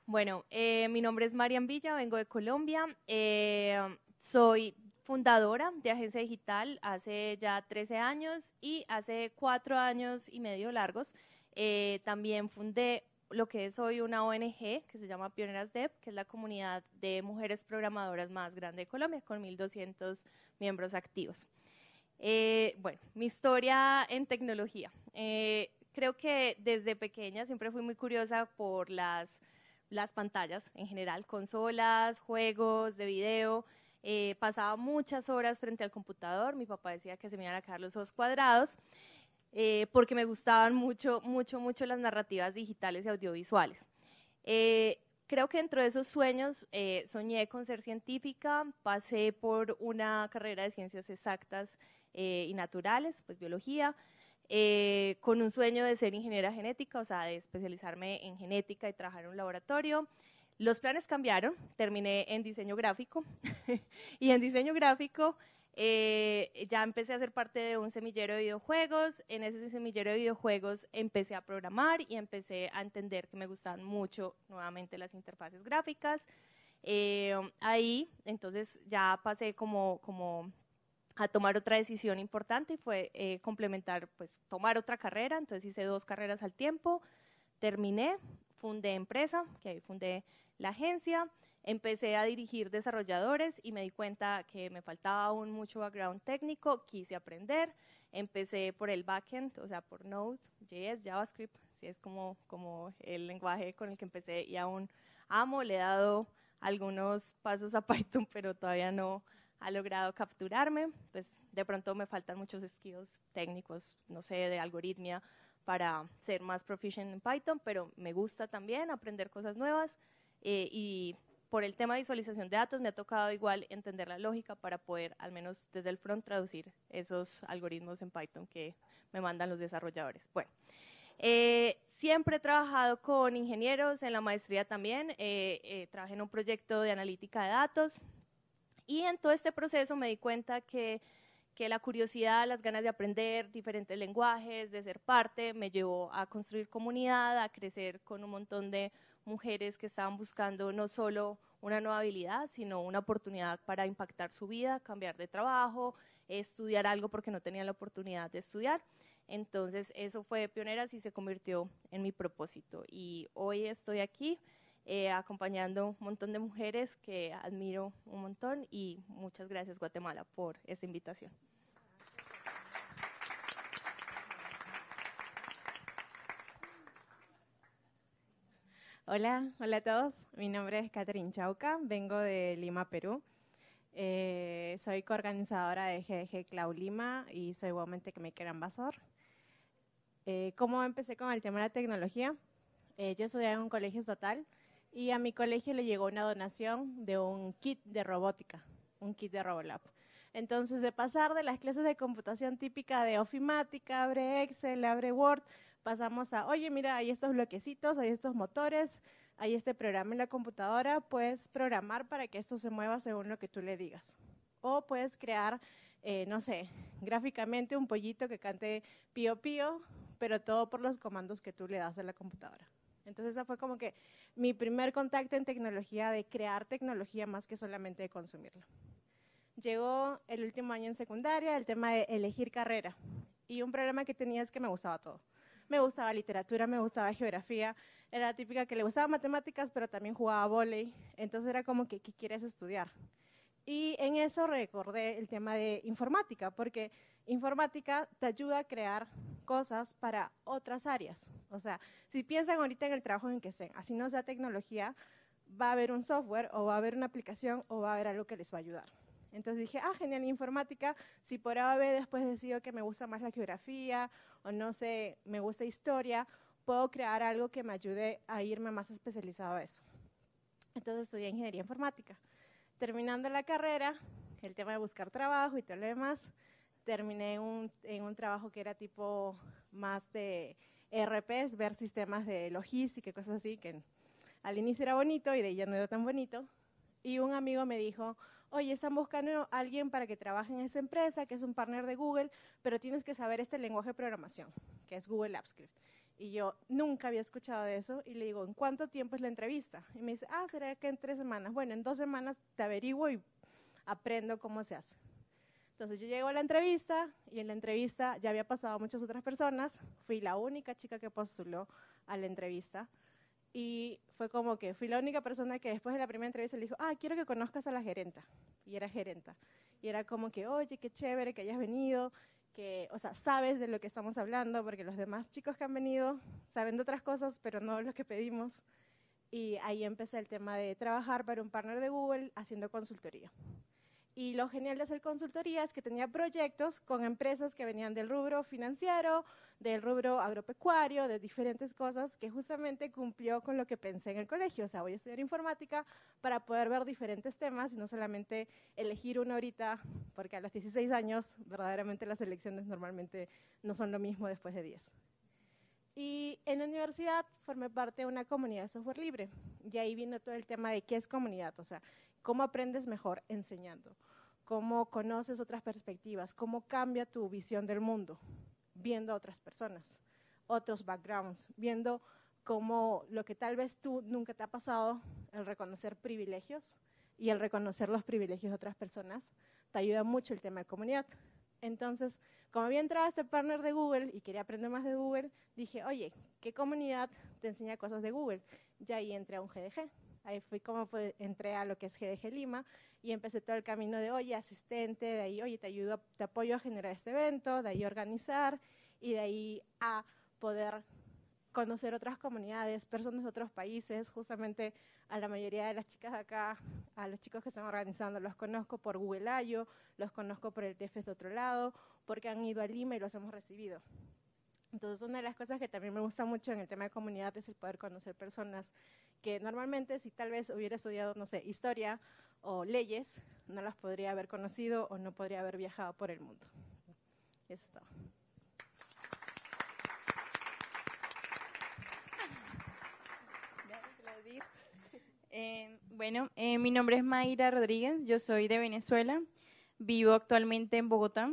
Bueno, eh, mi nombre es Marian Villa, vengo de Colombia. Eh, soy fundadora de Agencia Digital hace ya 13 años y hace cuatro años y medio largos eh, también fundé lo que es hoy una ONG que se llama Pioneras Dev, que es la comunidad de mujeres programadoras más grande de Colombia, con 1.200 miembros activos. Eh, bueno, mi historia en tecnología. Eh, creo que desde pequeña siempre fui muy curiosa por las, las pantallas en general, consolas, juegos de video. Eh, pasaba muchas horas frente al computador, mi papá decía que se me iban a quedar los ojos cuadrados. Eh, porque me gustaban mucho, mucho, mucho las narrativas digitales y audiovisuales. Eh, creo que dentro de esos sueños eh, soñé con ser científica, pasé por una carrera de ciencias exactas y naturales, pues biología, con un sueño de ser ingeniera genética, o sea, de especializarme en genética y trabajar en un laboratorio. Los planes cambiaron, terminé en diseño gráfico y en diseño gráfico eh, ya empecé a ser parte de un semillero de videojuegos, en ese semillero de videojuegos empecé a programar y empecé a entender que me gustaban mucho nuevamente las interfaces gráficas. Eh, ahí entonces ya pasé como, como a tomar otra decisión importante y fue eh, complementar, pues tomar otra carrera, entonces hice dos carreras al tiempo, terminé, fundé empresa, que ahí fundé la agencia Empecé a dirigir desarrolladores y me di cuenta que me faltaba aún mucho background técnico, quise aprender, empecé por el backend, o sea, por Node, JS, JavaScript, si es como, como el lenguaje con el que empecé y aún amo, le he dado algunos pasos a Python, pero todavía no ha logrado capturarme, pues de pronto me faltan muchos skills técnicos, no sé, de algoritmia para ser más proficient en Python, pero me gusta también aprender cosas nuevas eh, y por el tema de visualización de datos me ha tocado igual entender la lógica para poder, al menos desde el front, traducir esos algoritmos en Python que me mandan los desarrolladores. Bueno, eh, siempre he trabajado con ingenieros, en la maestría también, eh, eh, trabajé en un proyecto de analítica de datos y en todo este proceso me di cuenta que, que la curiosidad, las ganas de aprender diferentes lenguajes, de ser parte, me llevó a construir comunidad, a crecer con un montón de mujeres que estaban buscando no solo una nueva habilidad, sino una oportunidad para impactar su vida, cambiar de trabajo, estudiar algo porque no tenían la oportunidad de estudiar. Entonces eso fue Pioneras y se convirtió en mi propósito. Y hoy estoy aquí eh, acompañando un montón de mujeres que admiro un montón y muchas gracias Guatemala por esta invitación. Hola, hola a todos. Mi nombre es Catherine Chauca, vengo de Lima, Perú. Eh, soy coorganizadora de GDG Clau Lima y soy que Maker Ambassador. Eh, ¿Cómo empecé con el tema de la tecnología? Eh, yo estudié en un colegio estatal y a mi colegio le llegó una donación de un kit de robótica, un kit de Robolab. Entonces, de pasar de las clases de computación típica de ofimática, abre Excel, abre Word, pasamos a, oye, mira, hay estos bloquecitos, hay estos motores, hay este programa en la computadora, puedes programar para que esto se mueva según lo que tú le digas. O puedes crear, eh, no sé, gráficamente un pollito que cante pío pío, pero todo por los comandos que tú le das a la computadora. Entonces esa fue como que mi primer contacto en tecnología de crear tecnología más que solamente de consumirla. Llegó el último año en secundaria el tema de elegir carrera y un programa que tenía es que me gustaba todo me gustaba literatura, me gustaba geografía, era la típica que le gustaba matemáticas, pero también jugaba volei, entonces era como que, ¿qué quieres estudiar? Y en eso recordé el tema de informática, porque informática te ayuda a crear cosas para otras áreas. O sea, si piensan ahorita en el trabajo en que estén, así no sea tecnología, va a haber un software o va a haber una aplicación o va a haber algo que les va a ayudar. Entonces dije, ah, genial, informática, si por A o B después decido que me gusta más la geografía o no sé, me gusta historia, puedo crear algo que me ayude a irme más especializado a eso. Entonces estudié ingeniería informática. Terminando la carrera, el tema de buscar trabajo y todo lo demás, terminé en un trabajo que era tipo más de e RPs, ver sistemas de logística y cosas así, que al inicio era bonito y de ahí ya no era tan bonito. Y un amigo me dijo, oye, están buscando a alguien para que trabaje en esa empresa, que es un partner de Google, pero tienes que saber este lenguaje de programación, que es Google Apps Script. Y yo nunca había escuchado de eso y le digo, ¿en cuánto tiempo es la entrevista? Y me dice, ah, será que en tres semanas. Bueno, en dos semanas te averiguo y aprendo cómo se hace. Entonces yo llego a la entrevista y en la entrevista ya había pasado a muchas otras personas, fui la única chica que postuló a la entrevista y fue como que fui la única persona que después de la primera entrevista le dijo, ah, quiero que conozcas a la gerenta. Y era gerenta. Y era como que, oye, qué chévere que hayas venido, que, o sea, sabes de lo que estamos hablando, porque los demás chicos que han venido saben de otras cosas, pero no lo que pedimos. Y ahí empecé el tema de trabajar para un partner de Google haciendo consultoría. Y lo genial de hacer consultoría es que tenía proyectos con empresas que venían del rubro financiero, del rubro agropecuario, de diferentes cosas, que justamente cumplió con lo que pensé en el colegio. O sea, voy a estudiar informática para poder ver diferentes temas y no solamente elegir uno ahorita, porque a los 16 años verdaderamente las elecciones normalmente no son lo mismo después de 10. Y en la universidad formé parte de una comunidad de software libre y ahí vino todo el tema de qué es comunidad, o sea, ¿Cómo aprendes mejor? Enseñando. ¿Cómo conoces otras perspectivas? ¿Cómo cambia tu visión del mundo? Viendo a otras personas, otros backgrounds, viendo cómo lo que tal vez tú nunca te ha pasado, el reconocer privilegios y el reconocer los privilegios de otras personas, te ayuda mucho el tema de comunidad. Entonces, como había entrado a este partner de Google y quería aprender más de Google, dije, oye, ¿qué comunidad te enseña cosas de Google? Ya ahí entré a un GDG. Ahí fui como pues, entré a lo que es GDG Lima y empecé todo el camino de, oye, asistente, de ahí, oye, te ayudo, te apoyo a generar este evento, de ahí organizar y de ahí a poder conocer otras comunidades, personas de otros países, justamente a la mayoría de las chicas de acá, a los chicos que están organizando, los conozco por Google I.O., los conozco por el TFS de otro lado, porque han ido a Lima y los hemos recibido. Entonces, una de las cosas que también me gusta mucho en el tema de comunidad es el poder conocer personas que normalmente si tal vez hubiera estudiado, no sé, historia o leyes, no las podría haber conocido o no podría haber viajado por el mundo. Eso es todo. Eh, bueno, eh, mi nombre es Mayra Rodríguez, yo soy de Venezuela, vivo actualmente en Bogotá.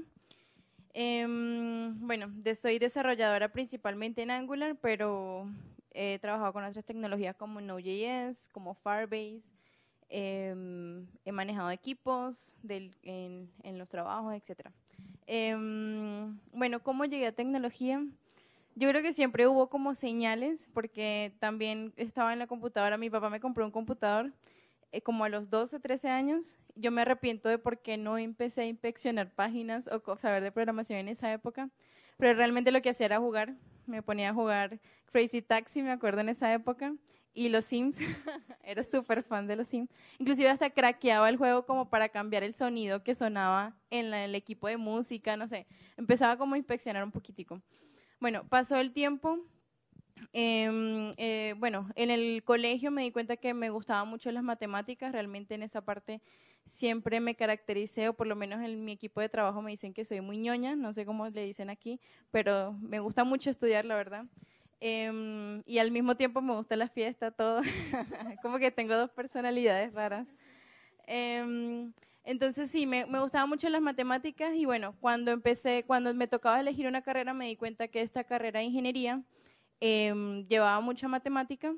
Em, bueno, soy desarrolladora principalmente en Angular, pero he trabajado con otras tecnologías como Node.js, como Firebase. Em, he manejado equipos en, los trabajos, etc. Em, bueno, ¿cómo llegué a tecnología? Yo creo que siempre hubo como señales, porque también estaba en la computadora, mi papá me compró un computador eh, como a los 12, 13 años. Yo me arrepiento de por qué no empecé a inspeccionar páginas o saber de programación en esa época, pero realmente lo que hacía era jugar, me ponía a jugar Crazy Taxi, me acuerdo en esa época, y los Sims, era súper fan de los Sims. Inclusive hasta craqueaba el juego como para cambiar el sonido que sonaba en el equipo de música, no sé, empezaba como a inspeccionar un poquitico. Bueno, pasó el tiempo, em, eh, bueno, en el colegio me di cuenta que me gustaban mucho las matemáticas, realmente en esa parte siempre me caractericé, o por lo menos en mi equipo de trabajo me dicen que soy muy ñoña, no sé cómo le dicen aquí, pero me gusta mucho estudiar, la verdad. Em, y al mismo tiempo me gusta la fiesta, todo. Como que tengo dos personalidades raras. Em, entonces sí, me, me gustaban mucho las matemáticas y bueno, cuando empecé, cuando me tocaba elegir una carrera, me di cuenta que esta carrera de ingeniería em, llevaba mucha matemática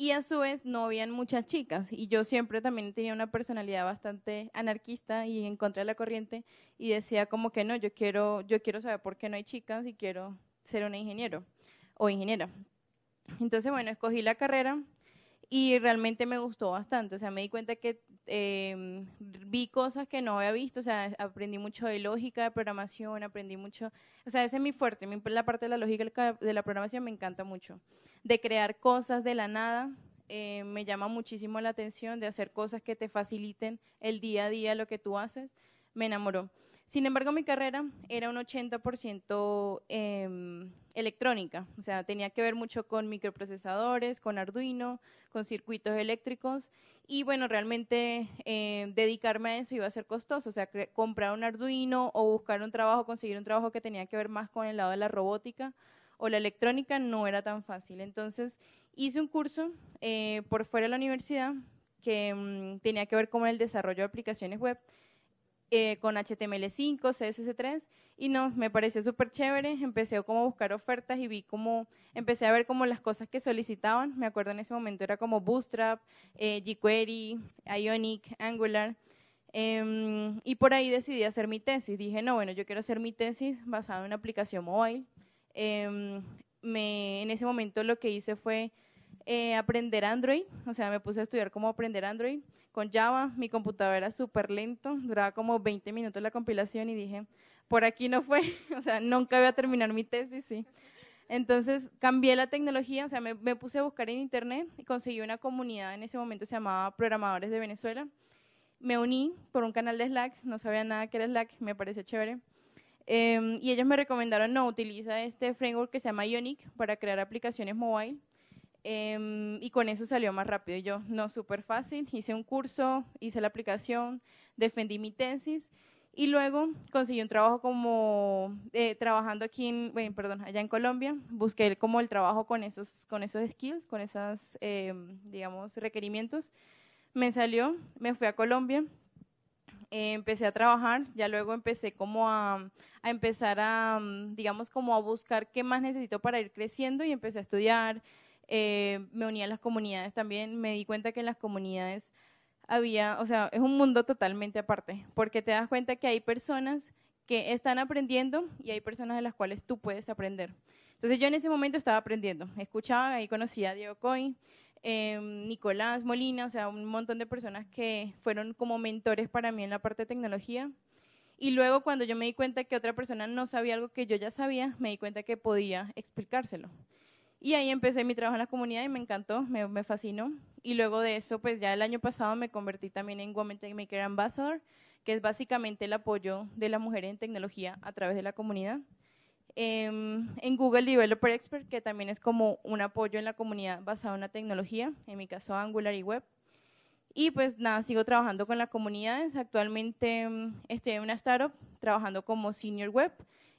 y a su vez no habían muchas chicas y yo siempre también tenía una personalidad bastante anarquista y en contra de la corriente y decía como que no, yo quiero, yo quiero saber por qué no hay chicas y quiero ser un ingeniero o ingeniera. Entonces, bueno, escogí la carrera y realmente me gustó bastante, o sea, me di cuenta que em, vi cosas que no había visto, o sea, aprendí mucho de lógica, de programación, aprendí mucho, o sea, ese es mi fuerte, la parte de la lógica de la programación me encanta mucho, de crear cosas de la nada, eh, me llama muchísimo la atención, de hacer cosas que te faciliten el día a día lo que tú haces, me enamoró. Sin embargo, mi carrera era un 80% em, electrónica, o sea, tenía que ver mucho con microprocesadores, con Arduino, con circuitos eléctricos y bueno, realmente em, dedicarme a eso iba a ser costoso, o sea, comprar un Arduino o buscar un trabajo, conseguir un trabajo que tenía que ver más con el lado de la robótica o la electrónica no era tan fácil. Entonces hice un curso eh, por fuera de la universidad que mm, tenía que ver con el desarrollo de aplicaciones web eh, con HTML5, CSS3 y no, me pareció súper chévere, empecé como a buscar ofertas y vi como, empecé a ver como las cosas que solicitaban, me acuerdo en ese momento era como Bootstrap, eh, jQuery, Ionic, Angular, em, y por ahí decidí hacer mi tesis, dije no, bueno, yo quiero hacer mi tesis basada en una aplicación móvil, em, en ese momento lo que hice fue eh, aprender Android, o sea, me puse a estudiar cómo aprender Android con Java, mi computadora era súper lento, duraba como 20 minutos la compilación y dije, por aquí no fue, o sea, nunca voy a terminar mi tesis, sí. Entonces cambié la tecnología, o sea, me, puse a buscar en internet y conseguí una comunidad, en ese momento se llamaba Programadores de Venezuela. Me uní por un canal de Slack, no sabía nada que era Slack, me pareció chévere. Em, y ellos me recomendaron, no, utiliza este framework que se llama Ionic para crear aplicaciones mobile. Em, y con eso salió más rápido. Yo, no, súper fácil. Hice un curso, hice la aplicación, defendí mi tesis y luego conseguí un trabajo como eh, trabajando aquí, en, bueno, perdón, allá en Colombia. Busqué como el trabajo con esos, con esos skills, con esos, em, digamos, requerimientos. Me salió, me fui a Colombia, empecé a trabajar, ya luego empecé como a, a, empezar a, digamos, como a buscar qué más necesito para ir creciendo y empecé a estudiar, eh, me uní a las comunidades también, me di cuenta que en las comunidades había, o sea, es un mundo totalmente aparte, porque te das cuenta que hay personas que están aprendiendo y hay personas de las cuales tú puedes aprender. Entonces yo en ese momento estaba aprendiendo, escuchaba, y conocía a Diego Coy, em, Nicolás Molina, o sea, un montón de personas que fueron como mentores para mí en la parte de tecnología. Y luego cuando yo me di cuenta que otra persona no sabía algo que yo ya sabía, me di cuenta que podía explicárselo. Y ahí empecé mi trabajo en la comunidad y me encantó, me, me fascinó. Y luego de eso, pues ya el año pasado me convertí también en Women Techmaker Ambassador, que es básicamente el apoyo de las mujeres en tecnología a través de la comunidad. Em, en Google Developer Expert, que también es como un apoyo en la comunidad basado en la tecnología, en mi caso Angular y Web. Y pues nada, sigo trabajando con las comunidad Actualmente em, estoy en una startup trabajando como Senior Web,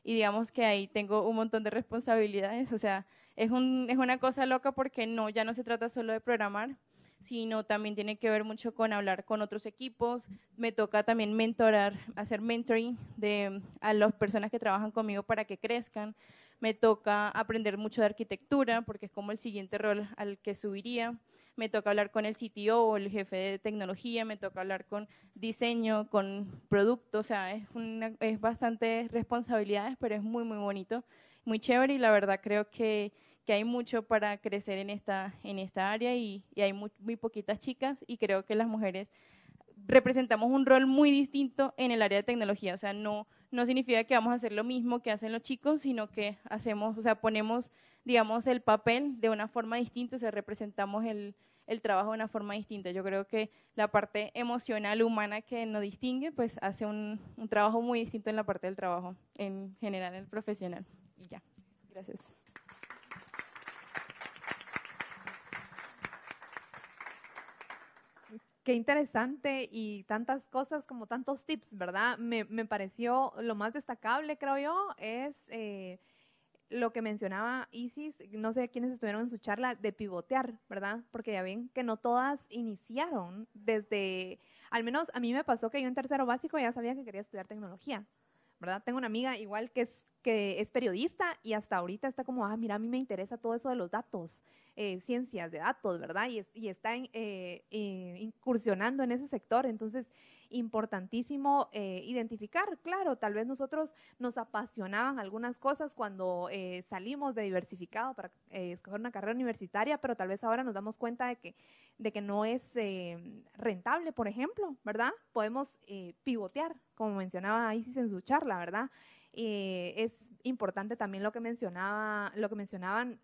y digamos que ahí tengo un montón de responsabilidades. O sea, es, un, es una cosa loca porque no, ya no se trata solo de programar, sino también tiene que ver mucho con hablar con otros equipos. Me toca también mentorar, hacer mentoring de, a las personas que trabajan conmigo para que crezcan. Me toca aprender mucho de arquitectura, porque es como el siguiente rol al que subiría me toca hablar con el CTO o el jefe de tecnología, me toca hablar con diseño, con producto, o sea, es, es bastante responsabilidades, pero es muy, muy bonito, muy chévere y la verdad creo que, que hay mucho para crecer en esta, en esta área y, hay muy, poquitas chicas y creo que las mujeres representamos un rol muy distinto en el área de tecnología. O sea, no, no significa que vamos a hacer lo mismo que hacen los chicos, sino que hacemos, o sea, ponemos, digamos, el papel de una forma distinta, o sea, representamos el, el trabajo de una forma distinta. Yo creo que la parte emocional humana que nos distingue, pues hace un, trabajo muy distinto en la parte del trabajo, en general, en el profesional. Y ya, gracias. Qué interesante y tantas cosas como tantos tips, ¿verdad? Me, pareció lo más destacable, creo yo, es... Eh, lo que mencionaba Isis, no sé quiénes estuvieron en su charla, de pivotear, ¿verdad? Porque ya ven que no todas iniciaron desde, al menos a mí me pasó que yo en tercero básico ya sabía que quería estudiar tecnología, ¿verdad? Tengo una amiga igual que es, que es periodista y hasta ahorita está como, ah, mira, a mí me interesa todo eso de los datos, eh, ciencias de datos, ¿verdad? Y, y está eh, eh, incursionando en ese sector. Entonces, importantísimo eh, identificar. Claro, tal vez nosotros nos apasionaban algunas cosas cuando eh, salimos de diversificado para eh, escoger una carrera universitaria, pero tal vez ahora nos damos cuenta de que, de que no es rentable, por ejemplo, ¿verdad? Podemos pivotear, como mencionaba Isis en su charla, ¿verdad? es importante también lo que mencionaba, lo que mencionaban,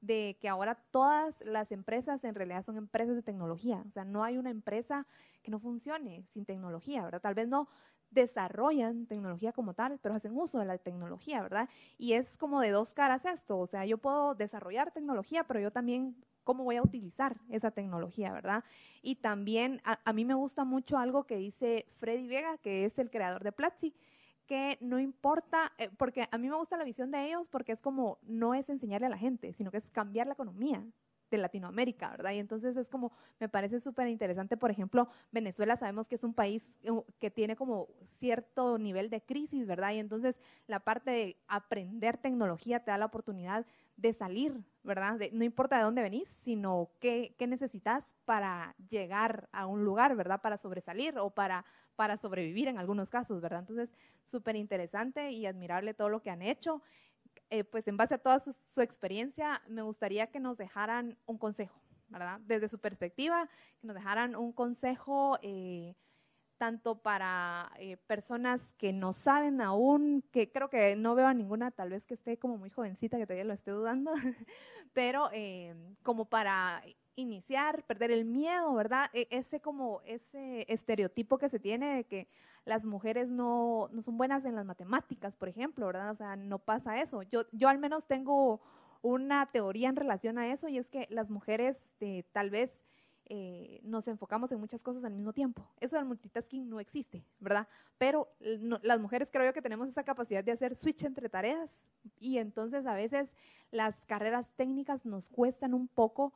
de que ahora todas las empresas en realidad son empresas de tecnología. O sea, no hay una empresa que no funcione sin tecnología, ¿verdad? Tal vez no desarrollan tecnología como tal, pero hacen uso de la tecnología, ¿verdad? Y es como de dos caras esto, o sea, yo puedo desarrollar tecnología, pero yo también cómo voy a utilizar esa tecnología, ¿verdad? Y también a, mí me gusta mucho algo que dice Freddy Vega, que es el creador de Platzi, que no importa, eh, porque a mí me gusta la visión de ellos porque es como no es enseñarle a la gente, sino que es cambiar la economía de Latinoamérica, ¿verdad? Y entonces es como, me parece súper interesante, por ejemplo, Venezuela sabemos que es un país que tiene como cierto nivel de crisis, ¿verdad? Y entonces la parte de aprender tecnología te da la oportunidad de salir, ¿verdad? no importa de dónde venís, sino qué, qué, necesitas para llegar a un lugar, ¿verdad? Para sobresalir o para, para sobrevivir en algunos casos, ¿verdad? Entonces, súper interesante y admirable todo lo que han hecho. Eh, pues en base a toda su, experiencia, me gustaría que nos dejaran un consejo, ¿verdad? Desde su perspectiva, que nos dejaran un consejo eh, tanto para eh, personas que no saben aún, que creo que no veo a ninguna, tal vez que esté como muy jovencita, que todavía lo esté dudando, pero como para iniciar, perder el miedo, ¿verdad? E, ese como ese estereotipo que se tiene de que las mujeres no, no son buenas en las matemáticas, por ejemplo, ¿verdad? O sea, no pasa eso. Yo, yo al menos tengo una teoría en relación a eso y es que las mujeres eh, tal vez eh, nos enfocamos en muchas cosas al mismo tiempo. Eso del multitasking no existe, ¿verdad? Pero eh, las mujeres creo yo que tenemos esa capacidad de hacer switch entre tareas y entonces a veces las carreras técnicas nos cuestan un poco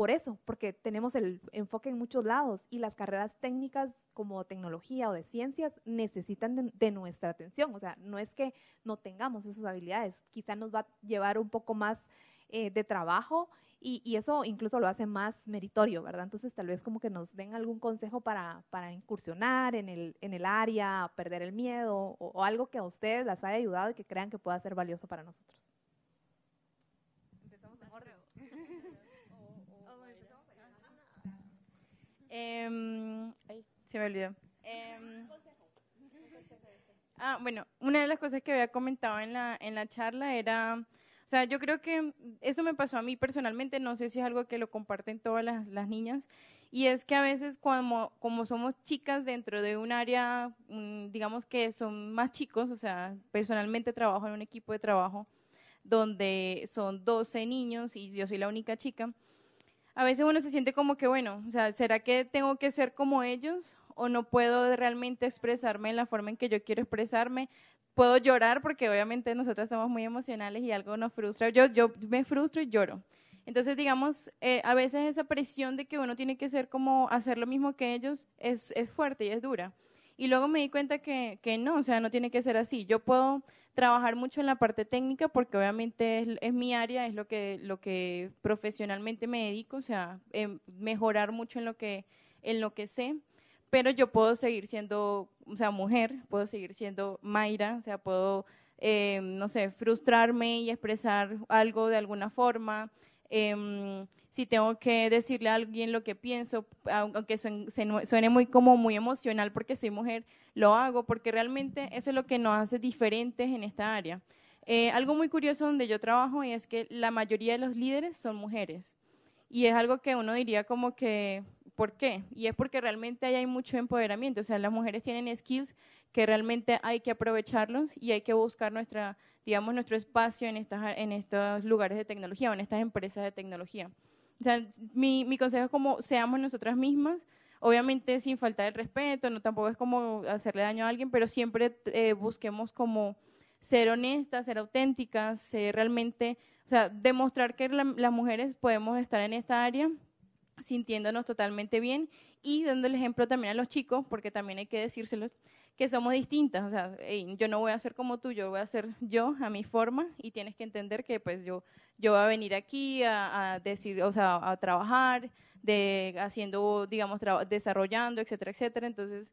por eso, porque tenemos el enfoque en muchos lados y las carreras técnicas como tecnología o de ciencias necesitan de, nuestra atención. O sea, no es que no tengamos esas habilidades, quizá nos va a llevar un poco más eh, de trabajo y, eso incluso lo hace más meritorio, ¿verdad? Entonces tal vez como que nos den algún consejo para, incursionar en el, área, perder el miedo o, o algo que a ustedes las haya ayudado y que crean que pueda ser valioso para nosotros. Em, se me olvidó. Em, ah, bueno, una de las cosas que había comentado en la, charla era... O sea, yo creo que eso me pasó a mí personalmente, no sé si es algo que lo comparten todas las, niñas, y es que a veces como, como somos chicas dentro de un área, digamos que son más chicos, o sea, personalmente trabajo en un equipo de trabajo donde son 12 niños y yo soy la única chica, a veces uno se siente como que, bueno, o sea, ¿será que tengo que ser como ellos o no puedo realmente expresarme en la forma en que yo quiero expresarme? Puedo llorar porque obviamente nosotras somos muy emocionales y algo nos frustra. Yo, yo me frustro y lloro. Entonces, digamos, eh, a veces esa presión de que uno tiene que ser como hacer lo mismo que ellos es, fuerte y es dura. Y luego me di cuenta que, que no, o sea, no tiene que ser así. Yo puedo trabajar mucho en la parte técnica porque obviamente es, mi área, es lo que, lo que profesionalmente me dedico, o sea, em, mejorar mucho en lo, que, en lo que sé, pero yo puedo seguir siendo, o sea, mujer, puedo seguir siendo Mayra, o sea, puedo, em, no sé, frustrarme y expresar algo de alguna forma. Em, si tengo que decirle a alguien lo que pienso, aunque suene muy como muy emocional porque soy mujer, lo hago porque realmente eso es lo que nos hace diferentes en esta área. Eh, algo muy curioso donde yo trabajo es que la mayoría de los líderes son mujeres y es algo que uno diría como que ¿Por qué? Y es porque realmente ahí hay mucho empoderamiento, o sea, las mujeres tienen skills que realmente hay que aprovecharlos y hay que buscar nuestra, digamos, nuestro espacio en, en estos lugares de tecnología o en estas empresas de tecnología. O sea, mi, consejo es como seamos nosotras mismas, obviamente sin faltar el respeto, no tampoco es como hacerle daño a alguien, pero siempre eh, busquemos como ser honestas, ser auténticas, ser realmente, o sea, demostrar que las mujeres podemos estar en esta área sintiéndonos totalmente bien y dando el ejemplo también a los chicos, porque también hay que decírselos que somos distintas, o sea, yo no voy a ser como tú, yo voy a ser yo a mi forma y tienes que entender que pues yo, yo voy a venir aquí a, decir, a trabajar, de haciendo, digamos, desarrollando, etcétera, etcétera. Entonces,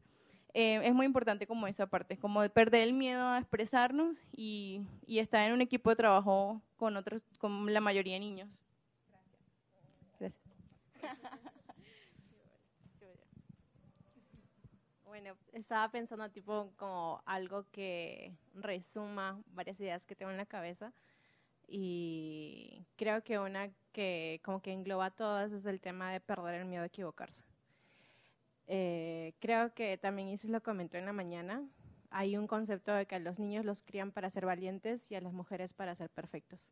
eh, es muy importante como esa parte, como perder el miedo a expresarnos y, y estar en un equipo de trabajo con otros, con la mayoría de niños. Bueno, estaba pensando tipo como algo que resuma varias ideas que tengo en la cabeza y creo que una que como que engloba todas es el tema de perder el miedo a equivocarse. Eh, creo que también Isis lo comentó en la mañana, hay un concepto de que a los niños los crían para ser valientes y a las mujeres para ser perfectas.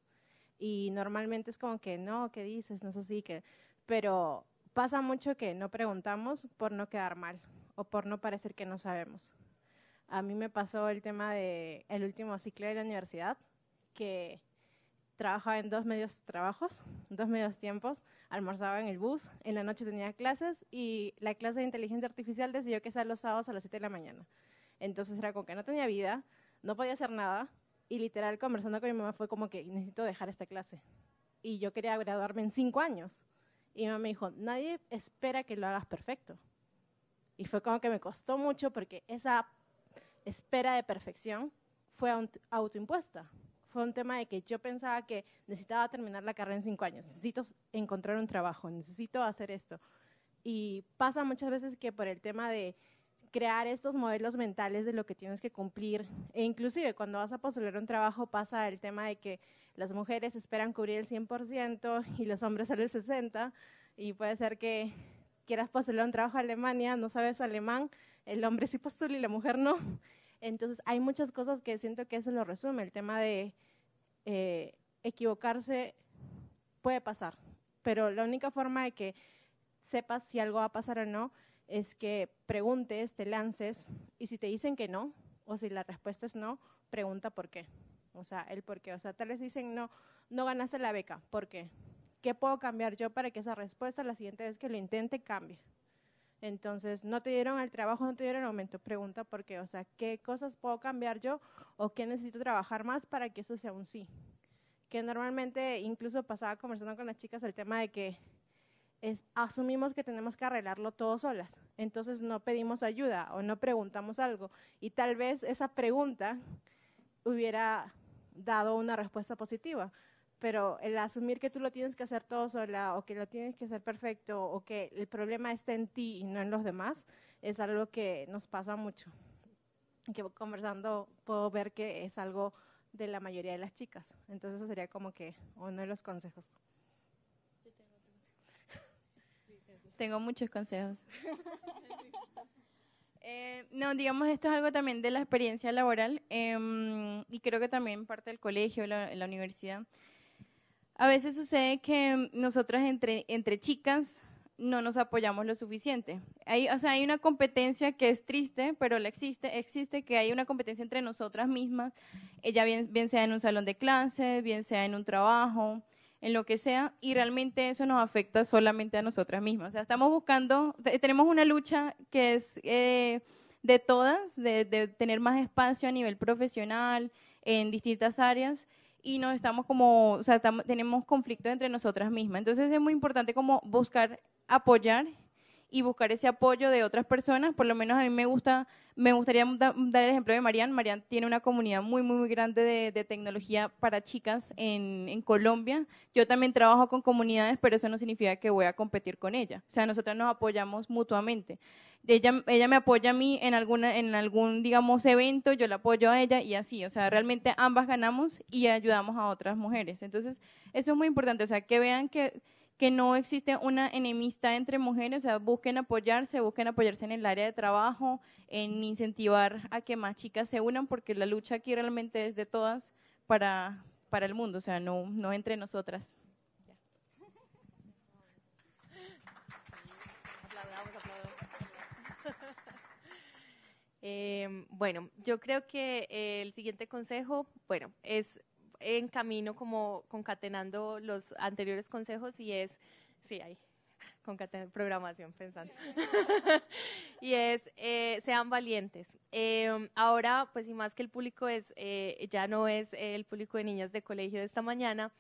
Y normalmente es como que no, ¿qué dices? No es así, que pero pasa mucho que no preguntamos por no quedar mal o por no parecer que no sabemos. A mí me pasó el tema del el último ciclo de la universidad, que trabajaba en dos medios trabajos, dos medios tiempos, almorzaba en el bus, en la noche tenía clases y la clase de inteligencia artificial decidió que sea los sábados a las 7 de la mañana. Entonces era como que no tenía vida, no podía hacer nada y literal conversando con mi mamá fue como que necesito dejar esta clase. Y yo quería graduarme en cinco años. Y mi mamá me dijo, nadie espera que lo hagas perfecto. Y fue como que me costó mucho porque esa espera de perfección fue autoimpuesta. Fue un tema de que yo pensaba que necesitaba terminar la carrera en cinco años, necesito encontrar un trabajo, necesito hacer esto. Y pasa muchas veces que por el tema de crear estos modelos mentales de lo que tienes que cumplir, e inclusive cuando vas a postular un trabajo pasa el tema de que las mujeres esperan cubrir el 100% y los hombres el 60%, y puede ser que quieras postular un trabajo a Alemania, no sabes alemán, el hombre sí postula y la mujer no. Entonces hay muchas cosas que siento que eso lo resume, el tema de eh, equivocarse puede pasar, pero la única forma de que sepas si algo va a pasar o no es que preguntes, te lances y si te dicen que no o si la respuesta es no, pregunta por qué. O sea, el por qué. O sea, tal vez dicen, no, no ganaste la beca. ¿Por qué? ¿Qué puedo cambiar yo para que esa respuesta la siguiente vez que lo intente cambie? Entonces, no te dieron el trabajo, no te dieron el aumento. Pregunta por qué. O sea, ¿qué cosas puedo cambiar yo o qué necesito trabajar más para que eso sea un sí? Que normalmente incluso pasaba conversando con las chicas el tema de que asumimos que tenemos que arreglarlo todos solas. Entonces no pedimos ayuda o no preguntamos algo. Y tal vez esa pregunta hubiera dado una respuesta positiva. Pero el asumir que tú lo tienes que hacer todo sola o que lo tienes que hacer perfecto o que el problema está en ti y no en los demás es algo que nos pasa mucho. Que conversando puedo ver que es algo de la mayoría de las chicas. Entonces eso sería como que uno de los consejos. Tengo muchos consejos. Eh, no, digamos, esto es algo también de la experiencia laboral em, y creo que también parte del colegio, la, universidad. A veces sucede que nosotras entre, entre chicas no nos apoyamos lo suficiente. Hay, o sea, hay una competencia que es triste, pero la existe, existe que hay una competencia entre nosotras mismas, ella eh, bien, bien sea en un salón de clases, bien sea en un trabajo, en lo que sea, y realmente eso nos afecta solamente a nosotras mismas. O sea, estamos buscando, tenemos una lucha que es eh, de todas, de, tener más espacio a nivel profesional, en distintas áreas, y nos estamos como, o sea, tenemos conflictos entre nosotras mismas. Entonces es muy importante como buscar apoyar y buscar ese apoyo de otras personas. Por lo menos a mí me gusta, me gustaría dar el ejemplo de Marian. Marian tiene una comunidad muy, muy, grande de, tecnología para chicas en, Colombia. Yo también trabajo con comunidades, pero eso no significa que voy a competir con ella. O sea, nosotras nos apoyamos mutuamente. Ella, ella me apoya a mí en, alguna, en algún, digamos, evento, yo la apoyo a ella y así. O sea, realmente ambas ganamos y ayudamos a otras mujeres. Entonces, eso es muy importante. O sea, que vean que que no existe una enemistad entre mujeres, o sea, busquen apoyarse, busquen apoyarse en el área de trabajo, en incentivar a que más chicas se unan, porque la lucha aquí realmente es de todas para, para el mundo, o sea, no, no entre nosotras. Em, bueno, yo creo que el siguiente consejo, bueno, es en camino como concatenando los anteriores consejos y es, sí, ahí, concatenar programación pensando. y es, eh, sean valientes. Em, ahora, pues y más que el público es, eh, ya no es el público de niñas de colegio de esta mañana,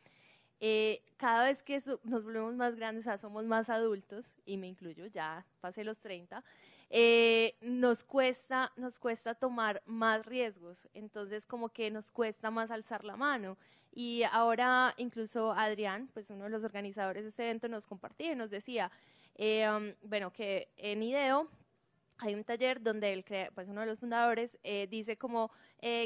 eh, cada vez que nos volvemos más grandes, o sea, somos más adultos, y me incluyo, ya pasé los 30, eh, nos, cuesta, nos cuesta tomar más riesgos, entonces como que nos cuesta más alzar la mano. Y ahora incluso Adrián, pues uno de los organizadores de este evento, nos compartió y nos decía, eh, um, bueno, que en IDEO hay un taller donde pues uno de los fundadores eh, dice como,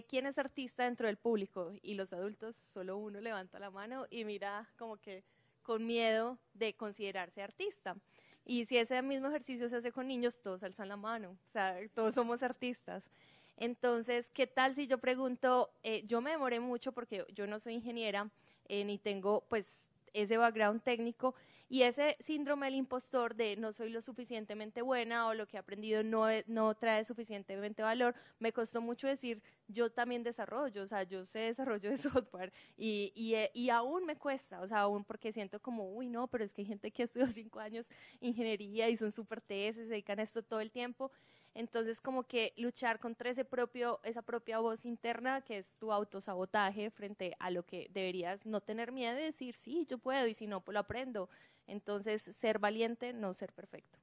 ¿quién es artista dentro del público? Y los adultos, solo uno levanta la mano y mira como que con miedo de considerarse artista. Y si ese mismo ejercicio se hace con niños, todos alzan la mano, o sea, todos somos artistas. Entonces, ¿qué tal si yo pregunto, eh, yo me demoré mucho porque yo no soy ingeniera eh, ni tengo, pues, ese background técnico y ese síndrome del impostor de no soy lo suficientemente buena o lo que he aprendido no, e, trae suficientemente valor, me costó mucho decir, yo también desarrollo, o sea, yo sé desarrollo de software y, eh, y, aún me cuesta, o sea, aún porque siento como, uy, no, pero es que hay gente que estudió cinco años ingeniería y son súper TS, se dedican a esto todo el tiempo. Entonces, como que luchar contra ese propio, esa propia voz interna que es tu autosabotaje frente a lo que deberías no tener miedo de decir, sí, yo puedo y si no, pues lo aprendo. Entonces, ser valiente, no ser perfecto.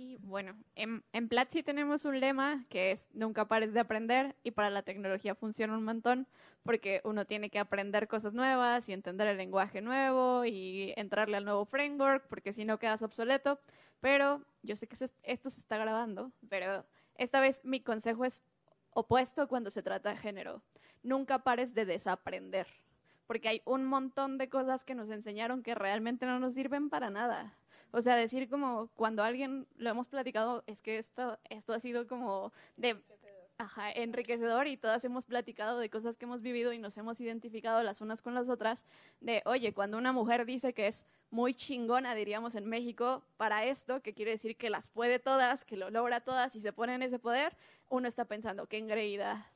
Y bueno, en, en Platzi tenemos un lema que es nunca pares de aprender y para la tecnología funciona un montón porque uno tiene que aprender cosas nuevas y entender el lenguaje nuevo y entrarle al nuevo framework porque si no quedas obsoleto. Pero yo sé que esto se está grabando, pero esta vez mi consejo es opuesto cuando se trata de género. Nunca pares de desaprender porque hay un montón de cosas que nos enseñaron que realmente no nos sirven para nada. O sea, decir como cuando alguien lo hemos platicado, es que esto, esto ha sido como de ajá, enriquecedor y todas hemos platicado de cosas que hemos vivido y nos hemos identificado las unas con las otras, de, oye, cuando una mujer dice que es muy chingona, diríamos en México, para esto, que quiere decir que las puede todas, que lo logra todas y se pone en ese poder, uno está pensando, qué engreída,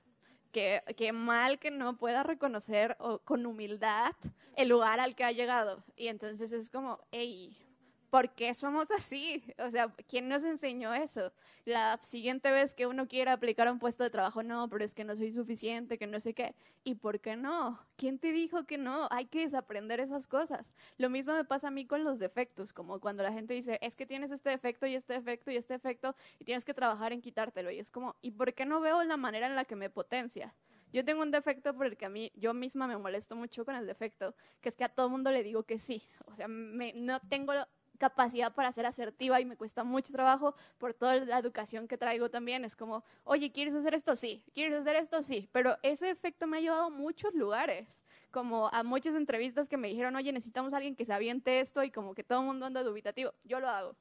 Qué, mal que no pueda reconocer con humildad el lugar al que ha llegado. Y entonces es como, hey, ¿por qué somos así? O sea, ¿quién nos enseñó eso? La siguiente vez que uno quiera aplicar a un puesto de trabajo, no, pero es que no soy suficiente, que no sé qué. ¿Y por qué no? ¿Quién te dijo que no? Hay que desaprender esas cosas. Lo mismo me pasa a mí con los defectos, como cuando la gente dice, es que tienes este defecto y este defecto y este defecto y tienes que trabajar en quitártelo. Y es como, ¿y por qué no veo la manera en la que me potencia? Yo tengo un defecto por el que a mí, yo misma me molesto mucho con el defecto, que es que a todo mundo le digo que sí. O sea, no tengo capacidad para ser asertiva y me cuesta mucho trabajo por toda la educación que traigo también. Es como, oye, ¿quieres hacer esto? Sí, ¿quieres hacer esto? Sí, pero ese efecto me ha llevado a muchos lugares como a muchas entrevistas que me dijeron, oye, necesitamos alguien que se aviente esto y como que todo el mundo anda dubitativo, yo lo hago.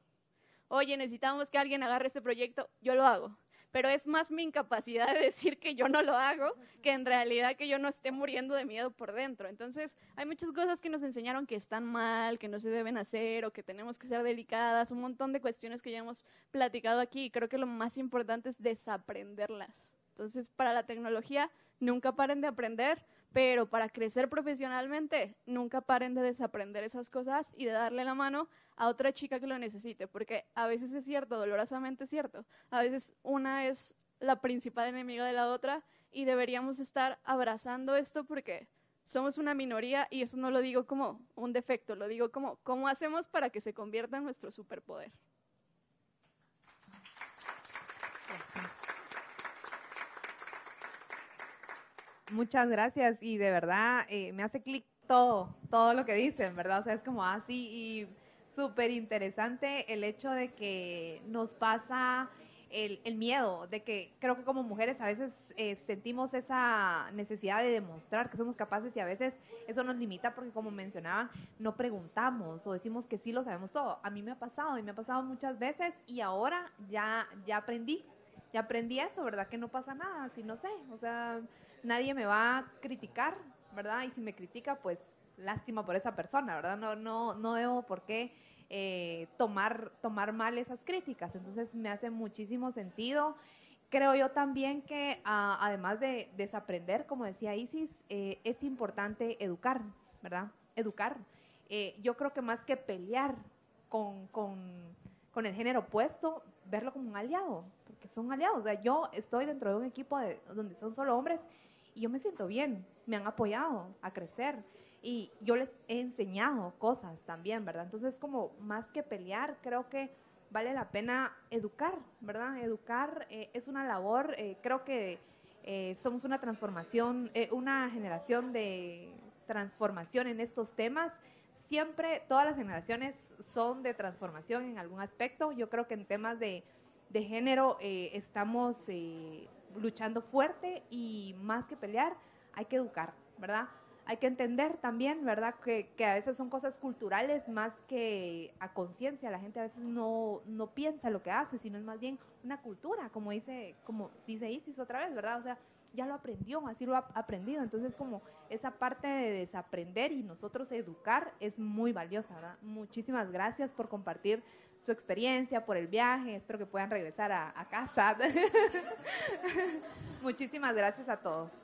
Oye, necesitamos que alguien agarre este proyecto, yo lo hago pero es más mi incapacidad de decir que yo no lo hago que en realidad que yo no esté muriendo de miedo por dentro. Entonces, hay muchas cosas que nos enseñaron que están mal, que no se deben hacer o que tenemos que ser delicadas, un montón de cuestiones que ya hemos platicado aquí y creo que lo más importante es desaprenderlas. Entonces, para la tecnología, nunca paren de aprender, pero para crecer profesionalmente, nunca paren de desaprender esas cosas y de darle la mano a otra chica que lo necesite, porque a veces es cierto, dolorosamente es cierto. A veces una es la principal enemiga de la otra y deberíamos estar abrazando esto porque somos una minoría y eso no lo digo como un defecto, lo digo como cómo hacemos para que se convierta en nuestro superpoder. Muchas gracias y de verdad eh, me hace clic todo, todo lo que dicen, ¿verdad? O sea, es como así ah, y súper interesante el hecho de que nos pasa el, miedo, de que creo que como mujeres a veces eh, sentimos esa necesidad de demostrar que somos capaces y a veces eso nos limita porque como mencionaba, no preguntamos o decimos que sí lo sabemos todo. A mí me ha pasado y me ha pasado muchas veces y ahora ya, ya aprendí, ya aprendí eso, ¿verdad? Que no pasa nada, si no sé, o sea nadie me va a criticar, ¿verdad? Y si me critica, pues lástima por esa persona, ¿verdad? No, no, no debo por qué eh, tomar, tomar mal esas críticas. Entonces me hace muchísimo sentido. Creo yo también que ah, además de desaprender, como decía Isis, eh, es importante educar, ¿verdad? Educar. Eh, yo creo que más que pelear con, el género opuesto, verlo como un aliado, porque son aliados. O sea, yo estoy dentro de un equipo de, donde son solo hombres y yo me siento bien, me han apoyado a crecer y yo les he enseñado cosas también, ¿verdad? Entonces, como más que pelear, creo que vale la pena educar, ¿verdad? Educar eh, es una labor, eh, creo que eh, somos una transformación, una generación de transformación en estos temas. Siempre todas las generaciones son de transformación en algún aspecto. Yo creo que en temas de, de género estamos luchando fuerte y más que pelear, hay que educar, ¿verdad? Hay que entender también, ¿verdad? Que, que a veces son cosas culturales más que a conciencia. La gente a veces no, no piensa lo que hace, sino es más bien una cultura, como dice, como dice Isis otra vez, ¿verdad? O sea, ya lo aprendió, así lo ha aprendido. Entonces, como esa parte de desaprender y nosotros educar es muy valiosa, Muchísimas gracias por compartir su experiencia, por el viaje. Espero que puedan regresar a casa. Muchísimas gracias a todos.